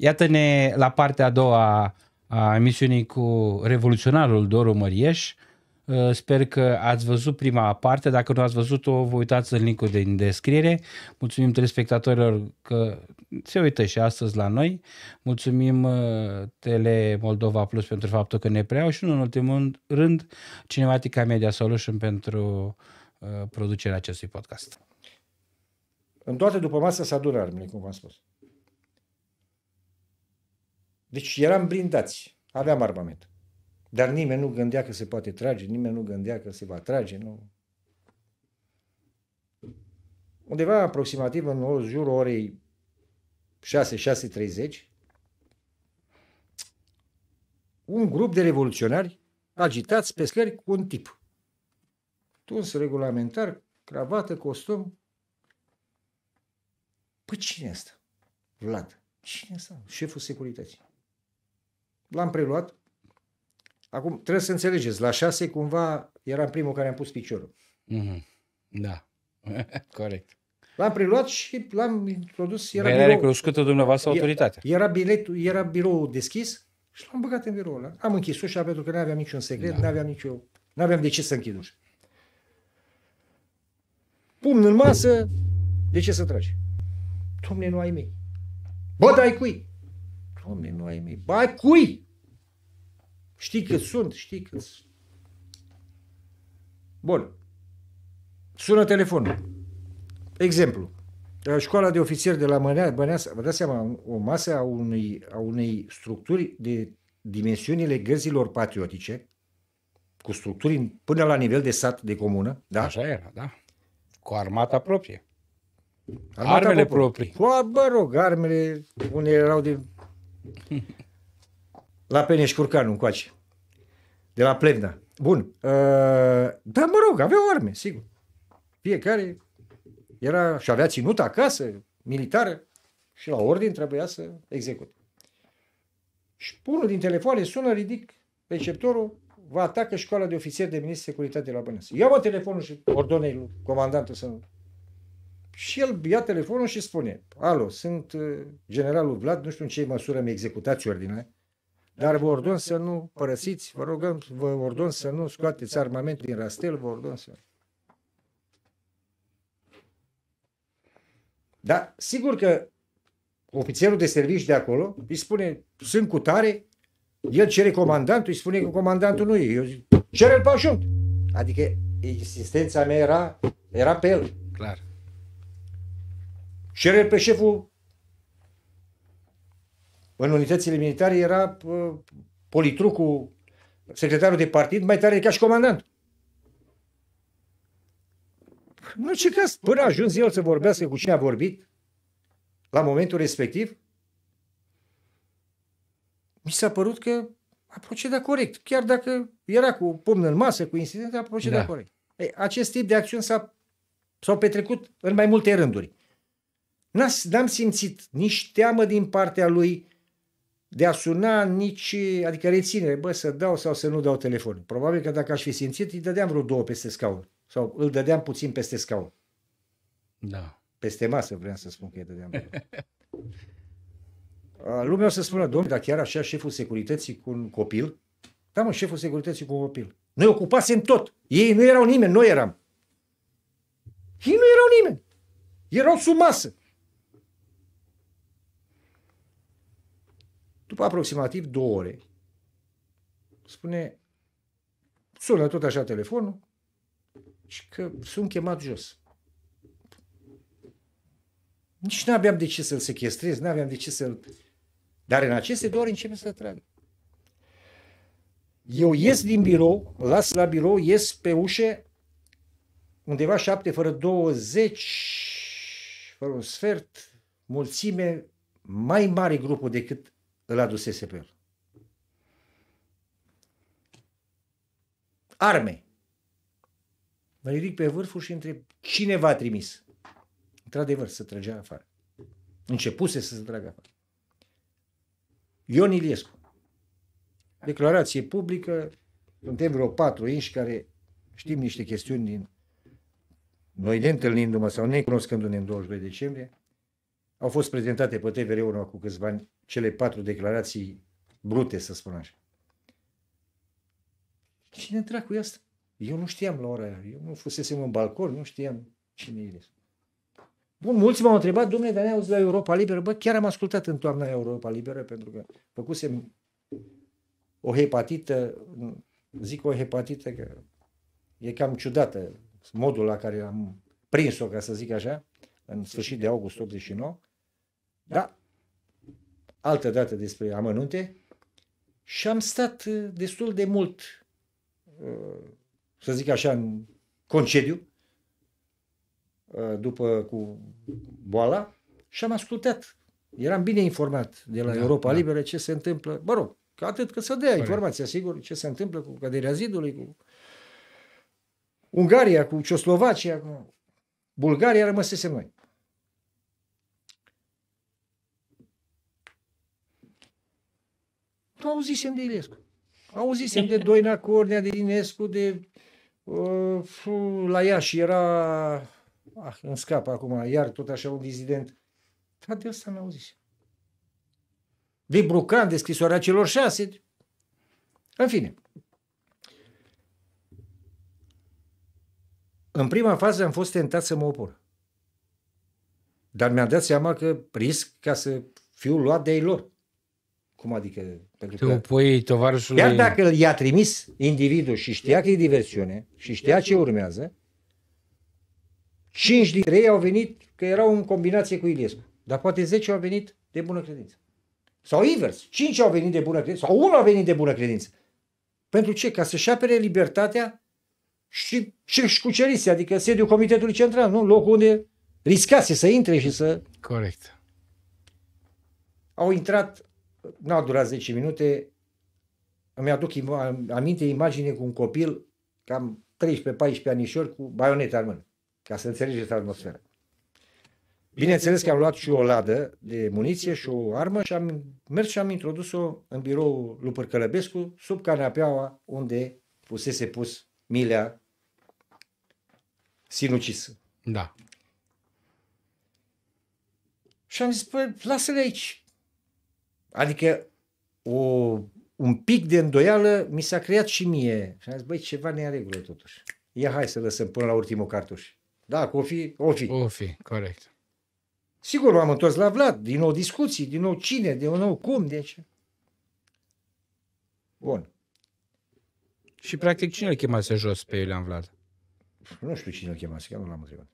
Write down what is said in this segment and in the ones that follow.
Iată-ne la partea a doua a emisiunii cu revoluționarul Doru Mărieș. Uh, sper că ați văzut prima parte. Dacă nu ați văzut-o, vă uitați în linkul din descriere. Mulțumim telespectatorilor că se uită și astăzi la noi. Mulțumim uh, Tele Moldova Plus pentru faptul că ne preiau și, în ultimul rând, Cinematica Media Solution pentru uh, producerea acestui podcast. În toate după masă se adună armele, cum v-am spus. Deci eram blindați, aveam armament. Dar nimeni nu gândea că se poate trage, nimeni nu gândea că se va trage, nu. Undeva aproximativ în jurul orei 6-6.30, un grup de revoluționari agitați pe scări cu un tip. Tuns regulamentar, cravată, costum. Păi cine asta? Vlad. Cine asta? Șeful securității. L-am preluat. Acum, trebuie să înțelegeți, la șase cumva eram primul care am pus piciorul. Mm-hmm. Da, corect. L-am preluat și l-am introdus. Era, era birou, recunoscută dumneavoastră autoritatea. Era, biletul, era birou deschis și l-am băgat în biroul ăla. Am închis ușa pentru că nu aveam niciun secret, da. nu aveam nicio... Nu aveam de ce să închid ușa. Pumn în masă, de ce să tragi? Domne, nu ai mei. Bă, dai cui? Domne, nu ai mei. Ba, cui? Știi că sunt, știi sunt. Bun. Sună telefonul. Exemplu. Școala de ofițeri de la Băneasa, vă dați seama, o masă a unei, a unei structuri de dimensiunile gărzilor patriotice, cu structuri până la nivel de sat, de comună, da? Așa era, da. Cu armata proprie. Armata armele proprie. proprii. Cu, bă rog, armele, unele erau de La Peneș Curcanu încoace. De la Plevna. Bun. Uh, da, mă rog, aveau arme, sigur. Fiecare era și avea ținut acasă, militară, și la ordin trebuia să execute. Și unul din telefoane sună, ridic receptorul, va atacă școala de ofițeri de de securitate la Bănesc. Ia mă telefonul și ordonei lui comandantul să și el ia telefonul și spune, alo, sunt uh, generalul Vlad, nu știu în ce măsură mi executați ordinele, dar vă ordon să nu părăsiți, vă rugăm, vă ordon să nu scoateți armament din rastel, vă ordon să... Da, sigur că ofițerul de servici de acolo îi spune, sunt cu tare, el cere comandantul, îi spune că comandantul nu e, eu zic, cere-l pe Adică insistența mea era, era pe el. Clar. Și el pe șeful în unitățile militare era uh, politrucul, secretarul de partid, mai tare ca și comandant. Nu orice că până a ajuns el să vorbească cu cine a vorbit, la momentul respectiv, mi s-a părut că a procedat corect. Chiar dacă era cu pumn în masă, cu incident, a procedat da. corect. Ei, acest tip de acțiuni s-a, s-au petrecut în mai multe rânduri. N-am simțit nici teamă din partea lui de a suna, nici, adică reținere, bă, să dau sau să nu dau telefon. Probabil că dacă aș fi simțit, îi dădeam vreo două peste scaun. Sau îl dădeam puțin peste scaun. Da. Peste masă vreau să spun că îi dădeam. Lumea o să spună, domnule, dar chiar așa șeful securității cu un copil? Da, mă, șeful securității cu un copil. Noi ocupasem tot. Ei nu erau nimeni, noi eram. Ei nu erau nimeni. Erau sub masă. După aproximativ două ore, spune, sună tot așa telefonul și că sunt chemat jos. Nici nu aveam de ce să-l sequestrez, nu aveam de ce să-l... Dar în aceste două ori începe să trag. Eu ies din birou, las la birou, ies pe ușe, undeva șapte fără 20, fără un sfert, mulțime, mai mare grupul decât îl adusese pe el. Arme. Mă ridic pe vârful și întreb cine v-a trimis. Într-adevăr, se trăgea afară. Începuse să se tragă afară. Ion Iliescu. Declarație publică, suntem vreo patru inși care știm niște chestiuni din noi ne întâlnindu-mă sau ne cunoscându-ne în 22 decembrie, au fost prezentate pe TVR 1 cu câțiva ani cele patru declarații brute, să spun așa. Cine intra cu asta? Eu nu știam la ora aia. Eu nu fusesem în balcon, nu știam cine e. Bun, mulți m-au întrebat, domnule, dar ne auzi la Europa Liberă? Bă, chiar am ascultat în toamna Europa Liberă, pentru că făcusem o hepatită, zic o hepatită că e cam ciudată modul la care am prins-o, ca să zic așa, în sfârșit de august 89, da? Altă dată despre amănunte. Și am stat uh, destul de mult, uh, să zic așa, în concediu, uh, după cu boala, și am ascultat. Eram bine informat de la da, Europa da. Liberă ce se întâmplă. Mă rog, că atât că să dea Pare. informația, sigur, ce se întâmplă cu căderea zidului, cu Ungaria, cu Cioslovacia, cu Bulgaria rămăsesem noi. Nu auzisem de Ilescu. Auzisem de Doina Cornea, de Inescu, de... Uh, fu, la Iași era... Ah, îmi scap acum, iar tot așa un dizident. Dar de ăsta n-auzisem. De Brucan, de scrisoarea celor șase. În fine. În prima fază am fost tentat să mă opun. Dar mi-am dat seama că risc ca să fiu luat de ei lor. Cum adică? Pentru tu că pui tovarășul. Chiar dacă i-a trimis individul și știa că e diversiune și știa ce urmează, cinci dintre ei au venit că erau în combinație cu Iliescu. Dar poate 10 au venit de bună credință. Sau invers, 5 au venit de bună credință, sau unul a venit de bună credință. Pentru ce? Ca să-și apere libertatea și și cucerise, adică sediul Comitetului Central, nu? Locul unde riscase să intre și să... Corect. Au intrat n-au durat 10 minute, îmi aduc im- aminte imagine cu un copil, cam 13-14 anișori, cu baioneta în mână, ca să înțelegeți atmosfera. Bineînțeles că am luat și o ladă de muniție și o armă și am mers și am introdus-o în birou lui Părcălăbescu, sub canapeaua unde fusese pus milea sinucisă. Da. Și am zis, păi, lasă-le aici. Adică o, un pic de îndoială mi s-a creat și mie. Și am zis, băi, ceva ne regulă totuși. Ia hai să lăsăm până la ultimul cartuș. Da, o fi, o fi. O fi, corect. Sigur, m-am întors la Vlad, din nou discuții, din nou cine, din nou cum, de ce. Bun. Și practic cine îl chemase jos pe Iulian Vlad? Nu știu cine îl chemase, chiar nu l-am întrebat.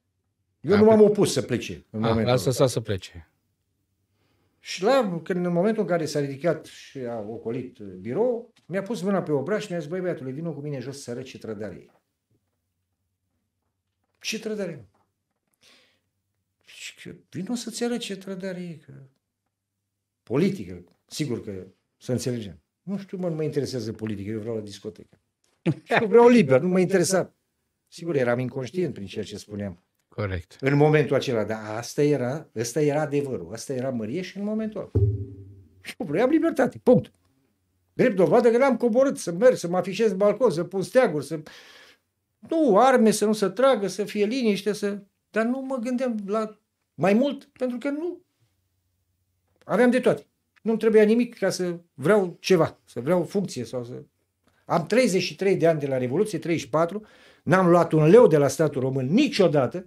Eu a, nu m-am opus să plece. În a, momentul să plece. Și la, când, în momentul în care s-a ridicat și a ocolit birou, mi-a pus mâna pe obraș și mi-a zis, băi băiatule, vină cu mine jos să arăt ce trădare e. Ce trădare e? Și că vină să-ți arăt ce trădare e. Că... Politică, sigur că să înțelegem. Nu știu, mă, nu mă interesează politică, eu vreau la discotecă. Eu vreau liber, nu mă interesa. Sigur, eram inconștient prin ceea ce spuneam. Corect. În momentul acela, dar asta era, asta era adevărul, asta era mărie și în momentul ăla. Și vroiam libertate, punct. Drept dovadă că n-am coborât să merg, să mă afișez în balcon, să pun steaguri, să... Nu, arme să nu se tragă, să fie liniște, să... Dar nu mă gândeam la mai mult, pentru că nu. Aveam de toate. nu trebuia nimic ca să vreau ceva, să vreau funcție sau să... Am 33 de ani de la Revoluție, 34, n-am luat un leu de la statul român niciodată,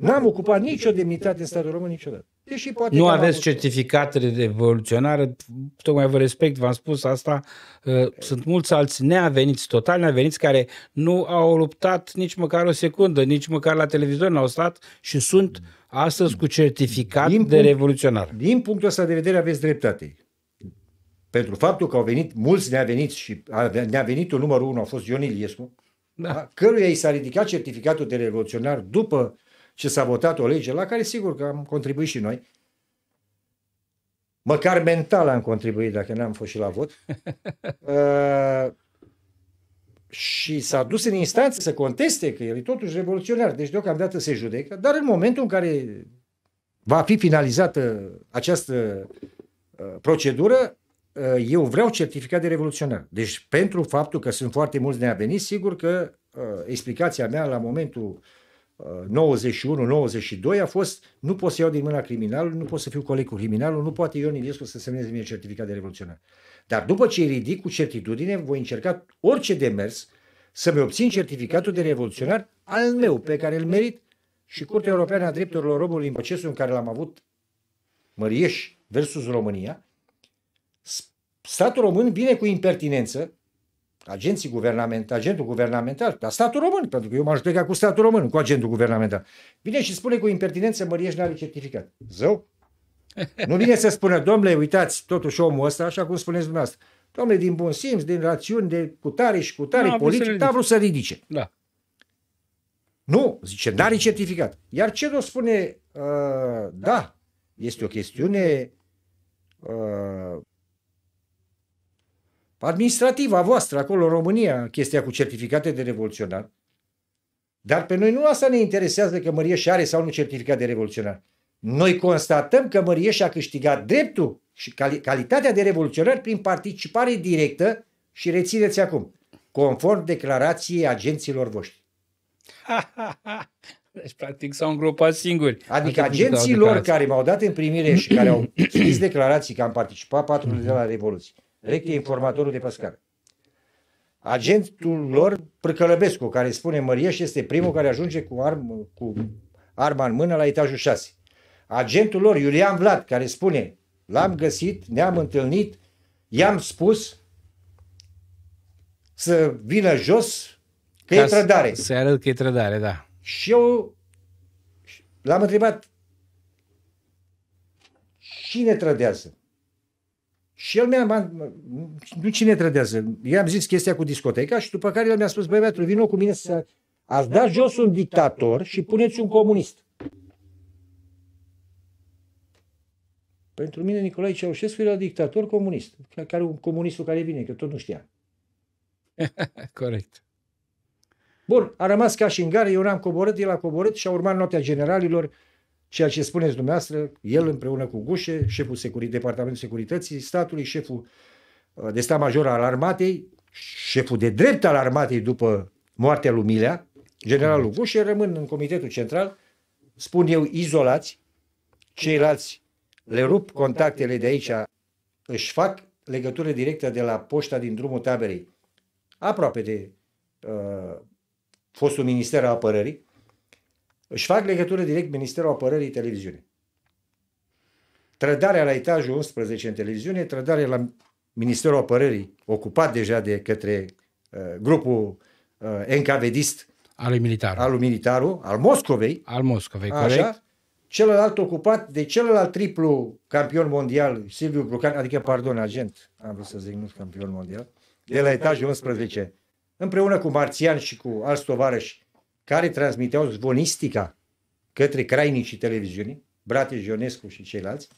N-am ocupat nicio demnitate în statul român niciodată. Deși poate nu aveți certificatele de evoluționare, tocmai vă respect, v-am spus asta. Ă, sunt mulți alți neaveniți, total neaveniți, care nu au luptat nici măcar o secundă, nici măcar la televizor n-au stat și sunt astăzi cu certificat din punct, de revoluționar. Din punctul ăsta de vedere aveți dreptate. Pentru faptul că au venit mulți neaveniți și neavenitul numărul unu a fost Ion Iliescu, da. căruia i s-a ridicat certificatul de revoluționar după uh, și votat o lege la care sigur că am contribuit și noi. Măcar mental am contribuit dacă n-am fost și la vot. Uh, și s-a dus în instanță să conteste că el e totuși revoluționar, deci deocamdată se judecă, dar în momentul în care va fi finalizată această uh, procedură, uh, eu vreau certificat de revoluționar. Deci pentru faptul că sunt foarte mulți neaveniți, sigur că uh, explicația mea la momentul uh, 91-92 uh, a fost nu pot să iau din mâna criminalului, nu pot să fiu coleg cu criminalul, nu poate Ion Iliescu să semneze mie certificat de revoluționar. Dar după ce ridic cu certitudine, voi încerca orice demers să-mi obțin certificatul de revoluționar al meu, pe care îl merit și Curtea Europeană a Drepturilor Omului în procesul în care l-am avut Mărieș versus România, statul român vine cu impertinență agenții guvernamentali, agentul guvernamental, dar statul român, pentru că eu m am judecat cu statul român, cu agentul guvernamental. Vine și spune cu impertinență, Mărieș nu are certificat. Zău? Nu vine să spună, domnule, uitați, totuși omul ăsta, așa cum spuneți dumneavoastră, domnule, din bun simț, din rațiuni, de cutare și cutare n-a politic, vrut să ridice. Da. Nu, zice, dar are certificat. Iar ce nu spune, uh, da, este o chestiune uh, administrativa voastră acolo în România, chestia cu certificate de revoluționar. Dar pe noi nu asta ne interesează că Mărieș are sau nu certificat de revoluționar. Noi constatăm că Mărieș a câștigat dreptul și cali- calitatea de revoluționar prin participare directă și rețineți acum, conform declarației agenților voștri. Deci, practic, s-au îngropat singuri. Adică agenții lor care m-au dat în primire și care au scris declarații că am participat patru de la Revoluție, Leche, informatorul de pescar. Agentul lor, Prăcălăbescu, care spune Măriaș, este primul care ajunge cu, arm, cu arma în mână la etajul 6. Agentul lor, Iulian Vlad, care spune, l-am găsit, ne-am întâlnit, i-am spus să vină jos, că Ca e trădare. Să arăt că e trădare, da. Și eu l-am întrebat, cine trădează? Și el mi-a, nu cine trădează, i-am zis chestia cu discoteca și după care el mi-a spus, băi, băiatul, vină cu mine să ați dat jos un dictator și puneți un comunist. Pentru mine Nicolae Ceaușescu era dictator comunist, care un comunistul care vine, că tot nu știa. Corect. Bun, a rămas ca și în gare, eu n-am coborât, el a coborât și a urmat noaptea generalilor, ceea ce spuneți dumneavoastră, el împreună cu Gușe, șeful securit, Departamentului Securității statului, șeful uh, de stat major al armatei, șeful de drept al armatei după moartea lui Milea, generalul Gușe, rămân în Comitetul Central, spun eu, izolați, ceilalți le rup contactele de aici, își fac legătură directă de la poșta din drumul taberei, aproape de uh, fostul minister al apărării, își fac legătură direct Ministerul Apărării Televiziune. Trădarea la etajul 11 în televiziune, trădarea la Ministerul Apărării, ocupat deja de către uh, grupul uh, NKVD-ist al militarul. al militarul, al Moscovei, al Moscovei, așa, corect. Celălalt ocupat de celălalt triplu campion mondial, Silviu Brucan, adică, pardon, agent, am vrut să zic, nu campion mondial, de la etajul 11, împreună cu Marțian și cu alți tovarăși care transmiteau zvonistica către crainicii televiziunii, Brate jonescu și ceilalți.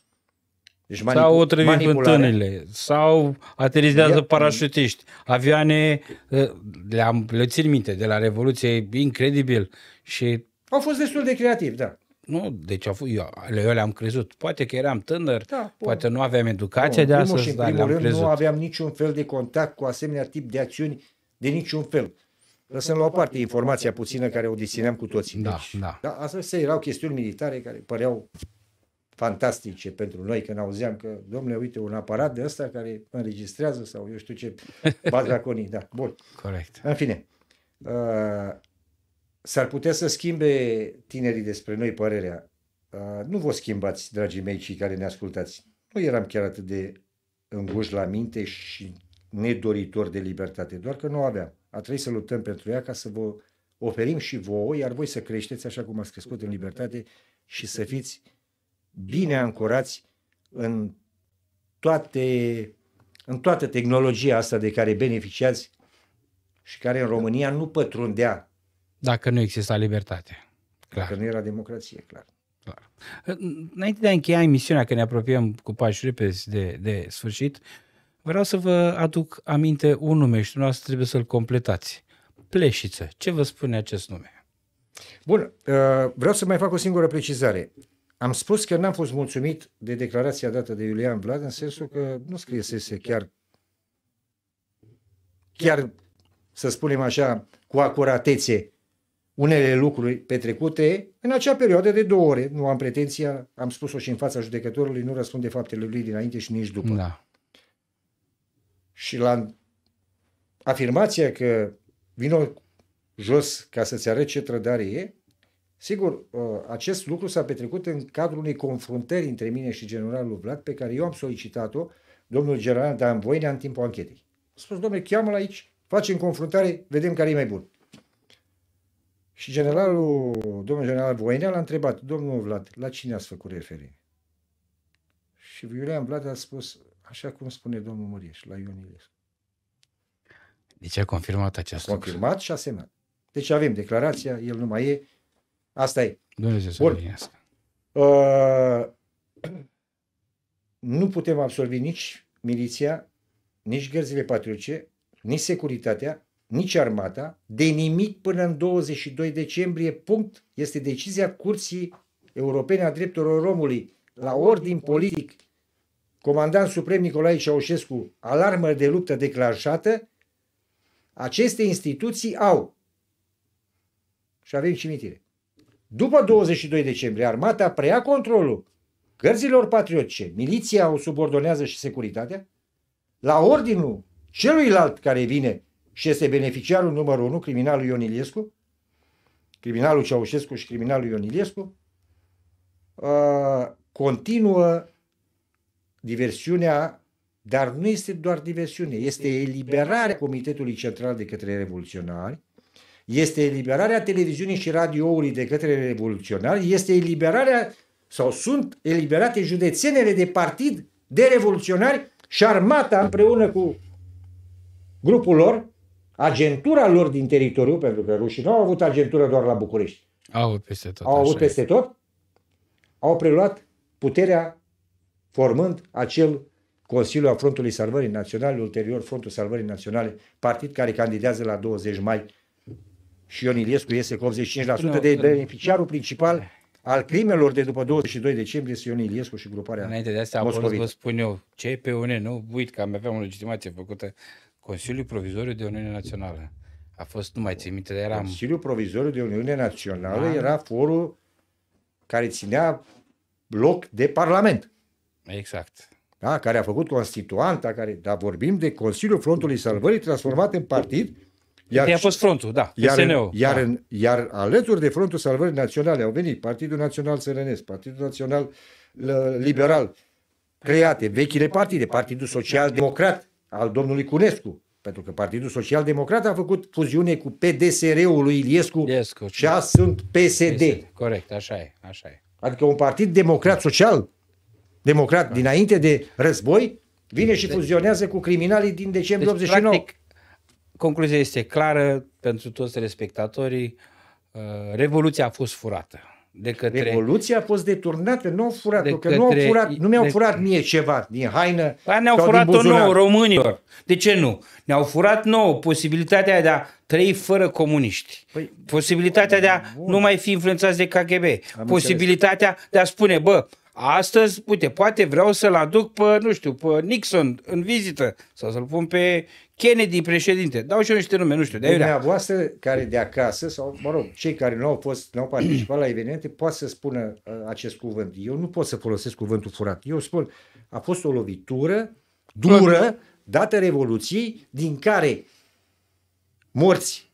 Deci manipul, sau otrăvi pântânele, sau aterizează parașutiști, avioane, ă, le-am, le țin minte, de la Revoluție, incredibil. Și... Au fost destul de creativi, da. Nu, deci au fost, eu, eu le-am crezut. Poate că eram tânăr, da, bun. poate nu aveam educație de astăzi, dar le-am crezut. nu aveam niciun fel de contact cu asemenea tip de acțiuni de niciun fel lăsăm la o parte informația puțină care o dețineam cu toții. Da, deci, da. da. Astea erau chestiuni militare care păreau fantastice pentru noi când auzeam că, domnule, uite, un aparat de ăsta care înregistrează sau eu știu ce, bat da, bun. Corect. În fine, uh, s-ar putea să schimbe tinerii despre noi părerea. Uh, nu vă schimbați, dragii mei, cei care ne ascultați. Nu eram chiar atât de înguși la minte și nedoritor de libertate, doar că nu aveam. A trebuit să luptăm pentru ea ca să vă oferim și vouă, iar voi să creșteți așa cum ați crescut în libertate și să fiți bine ancorați în toate, în toată tehnologia asta de care beneficiați și care în România nu pătrundea. Dacă nu exista libertate. Clar. Dacă nu era democrație, clar. clar. Înainte de a încheia emisiunea, că ne apropiem cu pași repezi de, de sfârșit, Vreau să vă aduc aminte un nume și dumneavoastră trebuie să-l completați. Pleșiță. Ce vă spune acest nume? Bun, uh, vreau să mai fac o singură precizare. Am spus că n-am fost mulțumit de declarația dată de Iulian Vlad în sensul că nu scriesese chiar chiar, să spunem așa, cu acuratețe unele lucruri petrecute în acea perioadă de două ore. Nu am pretenția, am spus-o și în fața judecătorului, nu răspund de faptele lui dinainte și nici după. Da și la afirmația că vino jos ca să-ți arăt ce trădare e, sigur, uh, acest lucru s-a petrecut în cadrul unei confruntări între mine și generalul Vlad, pe care eu am solicitat-o domnul general Dan Voinea în timpul anchetei. A spus, domnule, cheamă-l aici, facem confruntare, vedem care e mai bun. Și generalul, domnul general Voinea l-a întrebat, domnul Vlad, la cine ați făcut referire? Și Iulian Vlad a spus, Așa cum spune domnul Mărieș la Ion Ilescu. Deci a confirmat acest lucru. Confirmat și a semnat. Deci avem declarația, el nu mai e. Asta e. Dumnezeu să Uh, nu putem absorbi nici miliția, nici gărzile patrice, nici securitatea, nici armata, de nimic până în 22 decembrie, punct, este decizia Curții Europene a Drepturilor Omului, la ordin politic comandant suprem Nicolae Ceaușescu, alarmă de luptă declanșată, aceste instituții au și avem cimitire. După 22 decembrie, armata preia controlul cărților patriotice, miliția o subordonează și securitatea, la ordinul celuilalt care vine și este beneficiarul numărul 1, criminalul Ion Iliescu, criminalul Ceaușescu și criminalul Ion Iliescu, uh, continuă diversiunea, dar nu este doar diversiune, este eliberarea Comitetului Central de către revoluționari, este eliberarea televiziunii și radioului de către revoluționari, este eliberarea sau sunt eliberate județenele de partid de revoluționari și armata împreună cu grupul lor, agentura lor din teritoriu, pentru că rușii nu au avut agentură doar la București. Au avut peste tot. Au avut peste tot. Au preluat puterea formând acel consiliu al Frontului Salvării Naționale, ulterior Frontul Salvării Naționale, partid care candidează la 20 mai și Ion Iliescu iese cu 85% de beneficiarul principal al crimelor de după 22 decembrie este Ion Iliescu și gruparea Înainte de asta am vrut vă spun eu, ce pe une, nu? Uit că am avea o legitimație făcută Consiliul Provizoriu de Uniune Națională. A fost, nu mai țin minte, dar eram... Consiliul Provizoriu de Uniune Națională da. era forul care ținea loc de Parlament. Exact. Da, care a făcut Constituanta, care, dar vorbim de Consiliul Frontului Salvării transformat în partid. Iar, păi a fost frontul, da, iar, Iar, da. În, iar alături de Frontul Salvării Naționale au venit Partidul Național Sărănesc, Partidul Național Liberal, create vechile partide, Partidul Social Democrat al domnului Cunescu, pentru că Partidul Social Democrat a făcut fuziune cu PDSR-ul lui Iliescu Iescu, și a sunt PSD. PSD. Corect, așa e, așa e. Adică un partid democrat social democrat da. dinainte de război, vine și deci- fuzionează cu criminalii din decembrie deci, 89. Practic, concluzia este clară pentru toți respectatorii. Uh, revoluția a fost furată. De către, Revoluția a fost deturnată, nu au furat de că către, nu, au furat, nu mi-au de, furat mie ceva din haină Aia ne-au furat-o nouă, românilor. De ce nu? Ne-au furat nouă posibilitatea de a trăi fără comuniști. Păi, posibilitatea bun, de a bun. nu mai fi influențați de KGB. Am posibilitatea înțeles. de a spune, bă, Astăzi, uite, poate vreau să-l aduc pe, nu știu, pe Nixon în vizită sau să-l pun pe Kennedy președinte. Dau și eu niște nume, nu știu, de voastră care de acasă sau, mă rog, cei care nu au fost, nu au participat la evenimente, poate să spună uh, acest cuvânt. Eu nu pot să folosesc cuvântul furat. Eu spun, a fost o lovitură dură dată Revoluției, din care morți,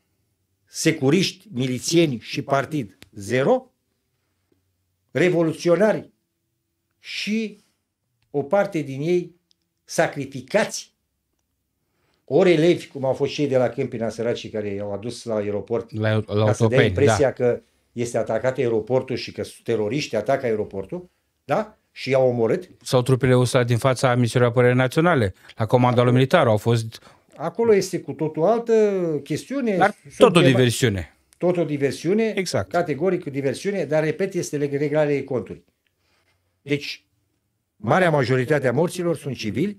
securiști, milițieni și partid, zero, revoluționari și o parte din ei sacrificați ori elevi, cum au fost cei de la Câmpina Săraci care i-au adus la aeroport la, la ca autopeni, să dea da. impresia da. că este atacat aeroportul și că teroriști atacă aeroportul, da? Și i-au omorât. Sau trupele USA din fața misiunii apărării naționale, la comanda lui militar, au fost... Acolo este cu totul altă chestiune. Dar tot o diversiune. Tot o diversiune, exact. categoric diversiune, dar, repet, este legare de conturi. Deci, marea majoritate a morților sunt civili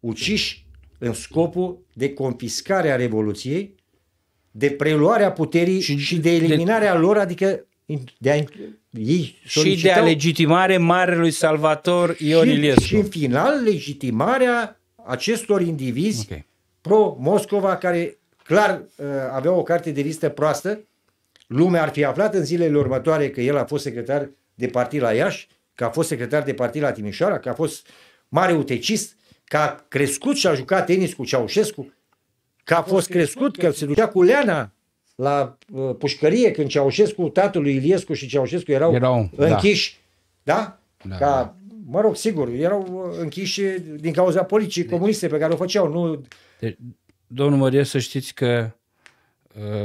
uciși în scopul de confiscare a Revoluției, de preluarea puterii și, și de eliminarea de, lor, adică de a, ei și de a legitimare marelui salvator Ion și, Iliescu. Și în final legitimarea acestor indivizi okay. pro-Moscova care clar uh, avea o carte de listă proastă, lumea ar fi aflat în zilele următoare că el a fost secretar de partid la Iași că a fost secretar de partid la Timișoara, că a fost mare utecist, că a crescut și a jucat tenis cu Ceaușescu, că a fost crescut, că se ducea cu Leana la uh, pușcărie când Ceaușescu, tatălui Iliescu și Ceaușescu erau, erau da. închiși. Da? da? da Ca, da. mă rog, sigur, erau uh, închiși din cauza politicii deci, comuniste pe care o făceau. Nu... Deci, domnul Mărie, să știți că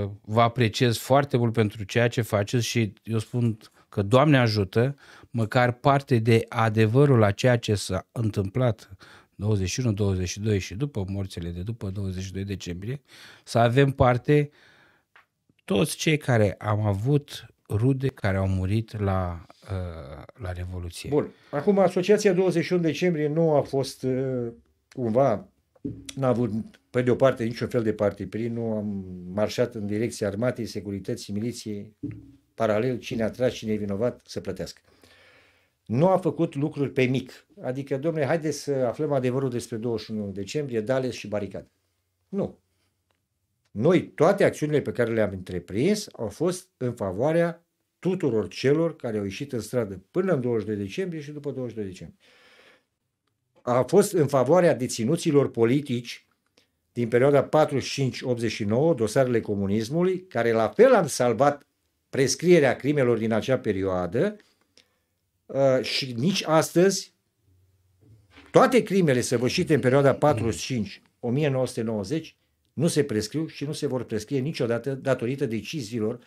uh, vă apreciez foarte mult pentru ceea ce faceți și eu spun că Doamne ajută, măcar parte de adevărul a ceea ce s-a întâmplat 21, 22 și după morțile de după 22 decembrie, să avem parte toți cei care am avut rude care au murit la, uh, la Revoluție. Bun. Acum, Asociația 21 decembrie nu a fost uh, cumva, n-a avut pe de o parte niciun fel de partipri, nu am marșat în direcția armatei, securității, miliției, paralel, cine a tras, cine e vinovat, să plătească nu a făcut lucruri pe mic. Adică, domnule, haideți să aflăm adevărul despre 21 decembrie, Dales și baricade. Nu. Noi, toate acțiunile pe care le-am întreprins au fost în favoarea tuturor celor care au ieșit în stradă până în 22 decembrie și după 22 decembrie. A fost în favoarea deținuților politici din perioada 45-89, dosarele comunismului, care la fel am salvat prescrierea crimelor din acea perioadă, uh, și nici astăzi toate crimele săvârșite în perioada 45 1990 nu se prescriu și nu se vor prescrie niciodată datorită deciziilor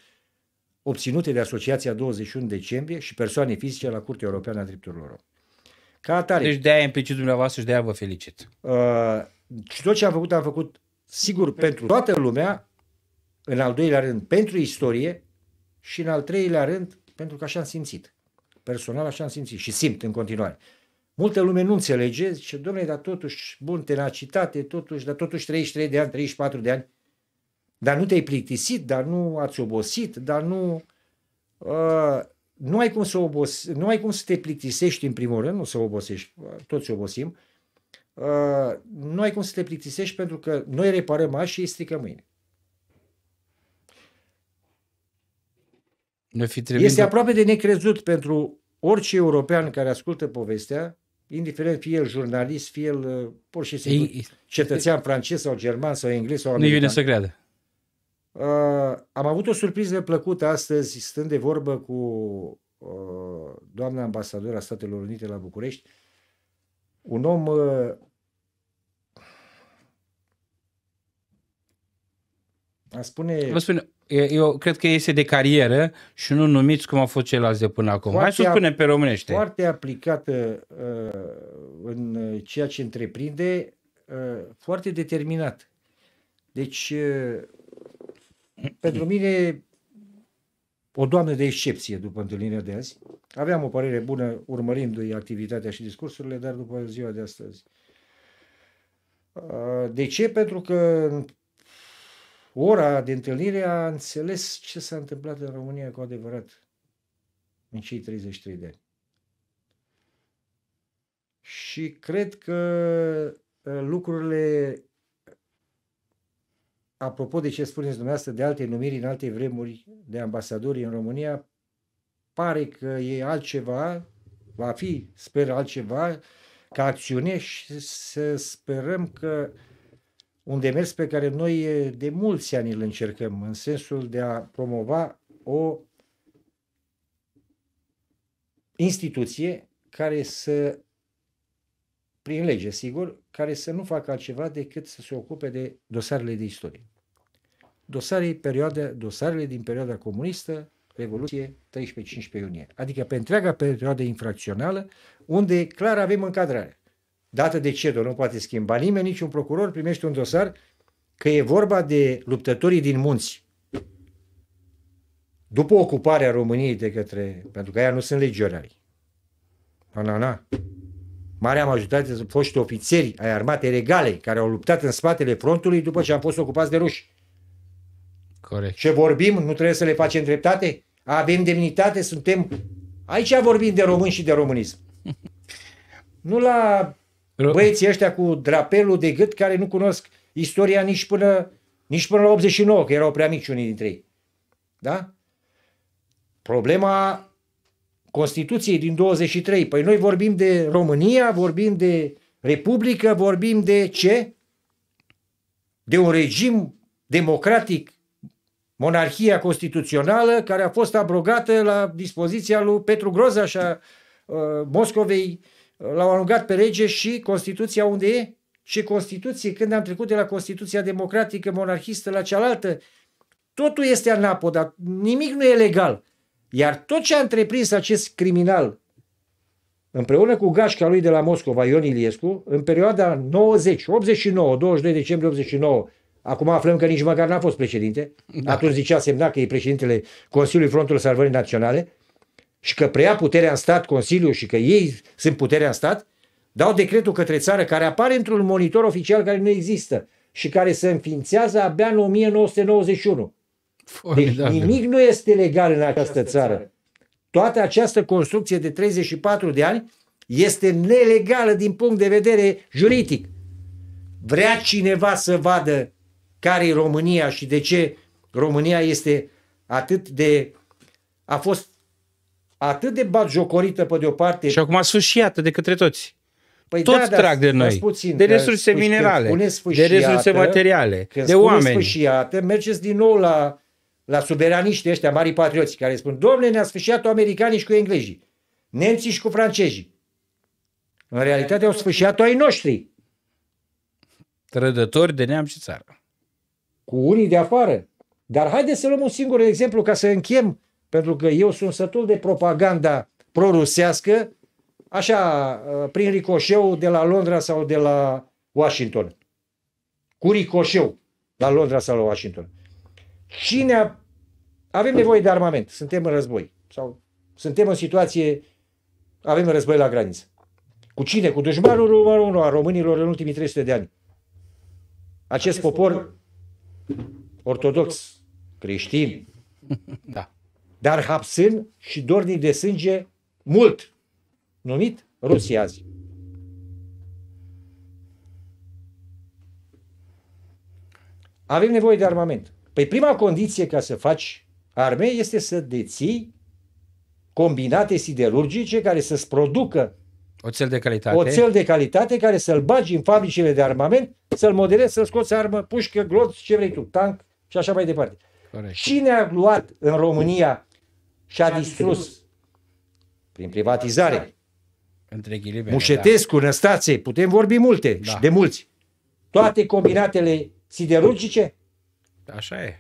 obținute de Asociația 21 decembrie și persoane fizice la Curtea Europeană a Drepturilor Om. Ca atare. Deci de-aia implicit dumneavoastră și de-aia vă felicit. Uh, și tot ce am făcut, am făcut sigur pentru toată lumea, în al doilea rând pentru istorie și în al treilea rând pentru că așa am simțit. Personal așa am simțit și simt în continuare. Multă lume nu înțelege, și domnule, dar totuși, bun, tenacitate, totuși, dar totuși 33 de ani, 34 de ani, dar nu te-ai plictisit, dar nu ați obosit, dar nu... Uh, nu ai, cum să obos, nu ai cum să te plictisești în primul rând, nu să obosești, toți obosim, uh, nu ai cum să te plictisești pentru că noi reparăm azi și îi strică mâine. Fi este aproape de necrezut pentru orice european care ascultă povestea, indiferent fie el jurnalist, fie el uh, pur și simplu cetățean francez sau german sau englez sau american. Nu vine să creadă. Uh, am avut o surpriză plăcută astăzi, stând de vorbă cu uh, doamna ambasador a Statelor Unite la București, un om uh, a spune... Vă spune eu cred că este de carieră și nu numiți cum au fost ceilalți de până acum. Foarte Hai să spunem pe românește. Foarte aplicată uh, în uh, ceea ce întreprinde, uh, foarte determinat. Deci, uh, pentru mine, o doamnă de excepție după întâlnirea de azi. Aveam o părere bună urmărindu-i activitatea și discursurile, dar după ziua de astăzi. Uh, de ce? Pentru că în ora de întâlnire a înțeles ce s-a întâmplat în România cu adevărat în cei 33 de ani. Și cred că ă, lucrurile, apropo de ce spuneți dumneavoastră, de alte numiri în alte vremuri de ambasadori în România, pare că e altceva, va fi, sper, altceva ca acțiune și să sperăm că uh, un demers pe care noi de mulți ani îl încercăm, în sensul de a promova o instituție care să, prin lege, sigur, care să nu facă altceva decât să se ocupe de dosarele de istorie. Dosarele, perioada, dosarele din perioada comunistă, Revoluție 13-15 iunie, adică pe întreaga perioadă infracțională, unde clar avem încadrare dată de CEDO, nu poate schimba nimeni, niciun procuror primește un dosar că e vorba de luptătorii din munți. După ocuparea României de către, pentru că aia nu sunt legionari. Na, na, na. Marea majoritate sunt foști ofițeri ai armatei regale care au luptat în spatele frontului după ce am fost ocupați de ruși. Corect. Ce vorbim, nu trebuie să le facem dreptate? Avem demnitate, suntem... Aici vorbim de români și de românism. Nu la Băieții ăștia cu drapelul de gât care nu cunosc istoria nici până, nici până la 89, că erau prea mici unii dintre ei. Da? Problema Constituției din 23. Păi noi vorbim de România, vorbim de Republică, vorbim de ce? De un regim democratic, monarhia constituțională, care a fost abrogată la dispoziția lui Petru Groza și a uh, Moscovei uh, l-au alungat pe rege și Constituția unde e? Ce Constituție? Când am trecut de la Constituția democratică, monarhistă, la cealaltă, totul este anapoda, nimic nu e legal. Iar tot ce a întreprins acest criminal împreună cu gașca lui de la Moscova, Ion Iliescu, în perioada 90, 89, 22 decembrie 89, acum aflăm că nici măcar n-a fost președinte, da. atunci zicea semna că e președintele Consiliului Frontului Salvării Naționale, și că preia puterea în stat Consiliul și că ei sunt puterea în stat, dau decretul către țară care apare într-un monitor oficial care nu există și care se înființează abia în 1991. Deci nimic nu este legal în această țară. Toată această construcție de 34 de ani este nelegală din punct de vedere juridic. Vrea cineva să vadă care e România și de ce România este atât de a fost atât de batjocorită pe de-o parte... Și acum și sfâșiată de către toți. Păi Toți da, trag de noi, puțin, de resurse minerale, sfâșiată, de resurse materiale, de oameni. Sfâșiată, mergeți din nou la, la suveraniști ăștia, mari patrioți, care spun, domnule, ne-a sfâșiat americanii și cu englezii, nemții și cu francezii. În realitate au sfâșiat ai noștri. Trădători de neam și țară. Cu unii de afară. Dar haideți să luăm un singur exemplu ca să încheiem pentru că eu sunt sătul de propaganda prorusească, așa, uh, prin ricoșeu de la Londra sau de la Washington. Cu ricoșeu la Londra sau la Washington. Cine a... avem nevoie de armament, suntem în război sau suntem în situație, avem război la graniță. Cu cine? Cu dușmanul numărul unu a românilor în ultimii 300 de ani. Acest, Acest popor, popor ortodox, creștin, da dar hapsân și dornic de sânge mult, numit Rusia azi. Avem nevoie de armament. Păi prima condiție ca să faci arme este să deții combinate siderurgice care să-ți producă oțel de calitate, oțel de calitate care să-l bagi în fabricile de armament, să-l modelezi, să-l scoți armă, pușcă, glot, ce vrei tu, tank și așa mai departe. Corect. Cine a luat în România și a distrus prin privatizare. Între ghilibele, Mușetescu, da. Năstațe, putem vorbi multe da. și de mulți. Toate combinatele siderurgice. Așa e.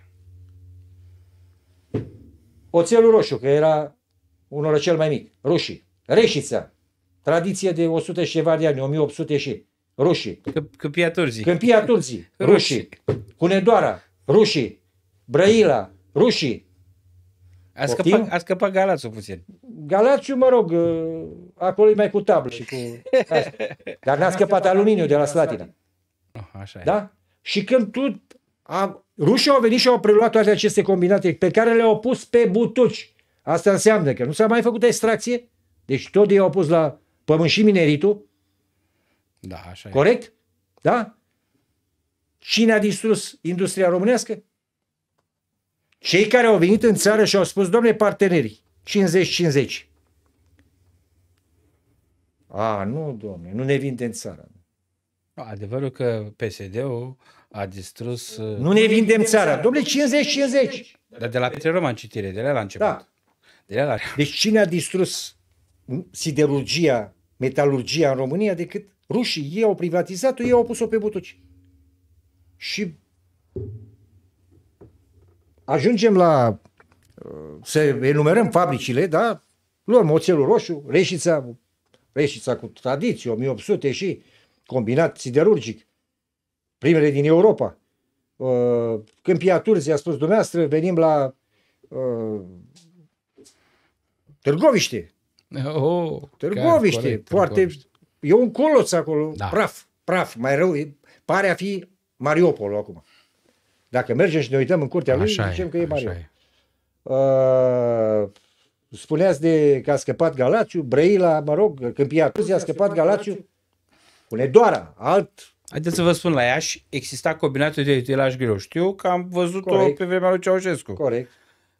Oțelul roșu, că era unul cel mai mic, roșii. Reșița, tradiție de 100 și ceva de ani, 1800 și roșii. Câmpia Turzii. Câmpia Turzii, roșii. Cunedoara, roșii. Brăila, roșii. A scăpat, a scăpat Galațiu puțin. Galațiu, mă rog, ă, acolo e mai cu tablă și cu... Asta. Dar n-a scăpat aluminiu de la Slatina. Oh, așa da? E. Și când tu... A, rușii au venit și au preluat toate aceste combinate pe care le-au pus pe butuci. Asta înseamnă că nu s-a mai făcut extracție, deci tot ei au pus la pământ și mineritul. Da, așa Corect? E. Da? Cine a distrus industria românească? Cei care au venit în țară și au spus, domnule, partenerii, 50-50. A, nu, domnule, nu ne vinde în țară. Adevărul că PSD-ul a distrus... Nu uh, ne vindem țara. Domnule, 50-50. Dar de la Petre Roman citire, de la la început. Da. De la la... Deci cine a distrus siderurgia, metalurgia în România decât rușii? Ei au privatizat-o, ei au pus-o pe butuci. Și ajungem la, să enumerăm fabricile, da? Luăm oțelul roșu, reșița, reșița cu tradiție, 1800 și combinat siderurgic, primele din Europa. Uh, Câmpia Turzii, a spus dumneavoastră, venim la uh, Târgoviște. Oh, Târgoviște, corect, foarte... Târgoviște. E un coloț acolo, da. praf, praf, mai rău, pare a fi Mariupolul acum. Dacă mergem și ne uităm în curtea lui, zicem e, că e mare. E. Uh, spuneați de că a scăpat Galaciu, Brăila, mă rog, Câmpia Tuzii, a scăpat Galaciu, pune doara, alt... Haideți să vă spun, la Iași exista combinatul de utilaj greu. Știu că am văzut-o Corect. pe vremea lui Ceaușescu. Corect.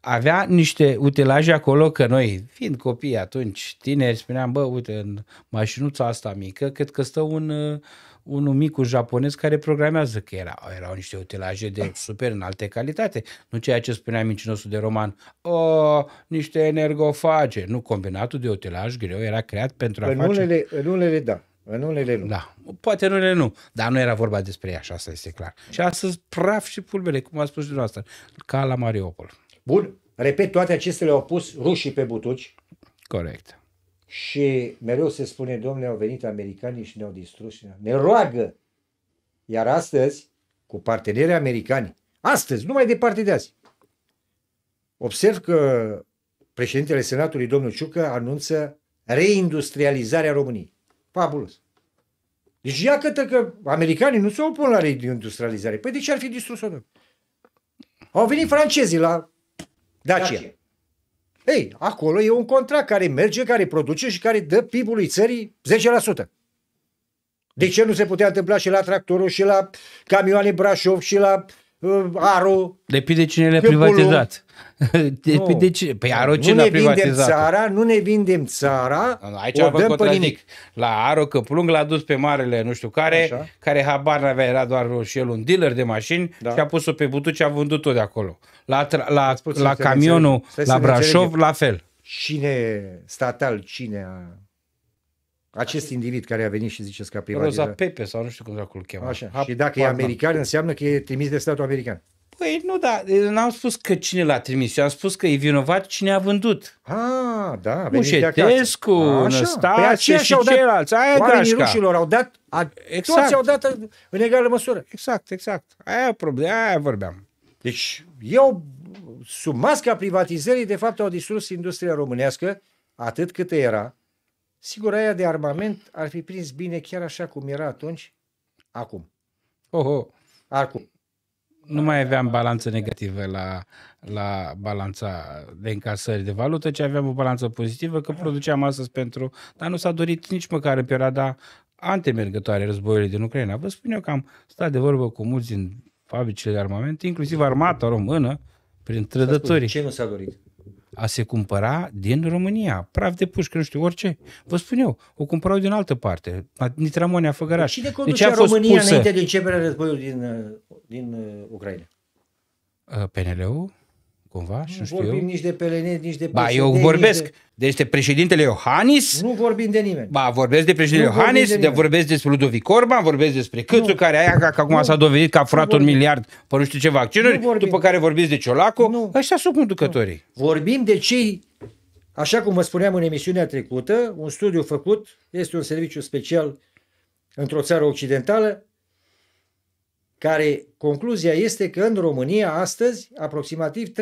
Avea niște utilaje acolo, că noi, fiind copii atunci, tineri, spuneam, bă, uite, în mașinuța asta mică, cred că stă un uh, unul micu japonez care programează, că era, erau niște utilaje de super înalte calitate, nu ceea ce spunea mincinosul de roman, o, oh, niște energofage, nu, combinatul de utilaj greu era creat pentru în a face... Unele, în unele, da, în unele nu. Da, poate în unele nu, dar nu era vorba despre ea așa este clar. Și astăzi praf și pulbere, cum a spus dumneavoastră, ca la Mariupol. Bun, repet, toate acestea le-au pus rușii pe butuci. Corect. Și mereu se spune, domnule, au venit americanii și ne-au distrus și ne roagă. Iar astăzi, cu partenerii americani, astăzi, numai departe de azi, observ că președintele Senatului, domnul Ciucă, anunță reindustrializarea României. Fabulos. Deci ia cătă că americanii nu se opun la reindustrializare. Păi de ce ar fi distrus-o? Au venit francezii la Dacia. Dacia. Ei, acolo e un contract care merge, care produce și care dă PIB-ului țării 10%. De ce nu se putea întâmpla și la tractorul, și la camioane Brașov, și la Uh, Aro. Depinde cine le-a privatizat. Depinde nu. cine. Păi Aro cine a privatizat. țara, nu ne vindem țara, Aici o dăm pe nimic. La Aro Căplung l-a dus pe marele nu știu care, Așa. care habar n-avea, era doar și el un dealer de mașini da. și a pus-o pe butuci și a vândut-o de acolo. La, la, la camionul, la Brașov, la fel. Cine statal, cine a acest individ care a venit și zice că privatizat. Roza Pepe sau nu știu cum acolo cheamă. Așa. Ha, și dacă e american, înseamnă că e trimis de statul american. Păi nu, da, n-am spus că cine l-a trimis, eu am spus că e vinovat cine a vândut. Ah, da, Mușetescu, Năstace păi și ceilalți. Aia oamenii rușilor au dat, a, exact. toți au dat în egală măsură. Exact, exact. Aia, e problema, aia vorbeam. Deci eu, sub masca privatizării, de fapt au distrus industria românească atât cât era, Sigur, aia de armament ar fi prins bine chiar așa cum era atunci, acum. Oh, oh. Acum. Nu mai aveam balanță negativă la, la balanța de încasări de valută, ci aveam o balanță pozitivă că produceam astăzi pentru... Dar nu s-a dorit nici măcar în perioada antemergătoare războiului din Ucraina. Vă spun eu că am stat de vorbă cu mulți din fabricile de armament, inclusiv armata română, prin trădătorii. Ce nu s-a dorit? a se cumpăra din România. Praf de pușcă, nu știu, orice. Vă spun eu, o cumpărau din altă parte, Nitramonia, Făgăraș. Și de deci a fost România pusă... înainte de începerea războiului din, uh, din uh, Ucraina? Uh, PNL-ul? cumva? Nu, nu știu vorbim eu. nici de PLN, nici de PSD. Ba, eu vorbesc. De... Deci de președintele Iohannis. Nu vorbim de nimeni. Ba, vorbesc de președintele nu Iohannis, de, de vorbesc despre Ludovic Orban, vorbesc despre Câțu, nu. care aia, că acum nu. s-a dovedit că a furat un miliard pe nu știu ce vaccinuri, după care vorbiți de Ciolacu. Nu. Ăștia sunt conducătorii. Nu. Vorbim de cei, așa cum vă spuneam în emisiunea trecută, un studiu făcut, este un serviciu special într-o țară occidentală, care concluzia este că în România astăzi aproximativ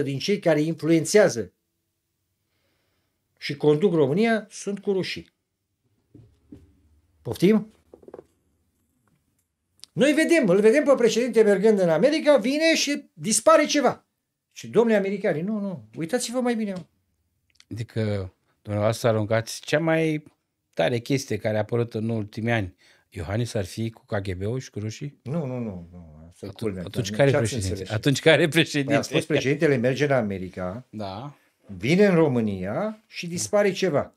30% din cei care influențează și conduc România sunt cu rușii. Poftim? Noi vedem, îl vedem pe președinte mergând în America, vine și dispare ceva. Și domnule americani, nu, nu, uitați-vă mai bine. Adică dumneavoastră aruncați cea mai tare chestie care a apărut în ultimii ani Iohannis ar fi cu KGB-ul și cu rușii? Nu, nu, nu. nu. Atunci, atunci, atunci, care președinte? atunci care președinte? Păi a spus președintele merge în America, da. vine în România și dispare ceva.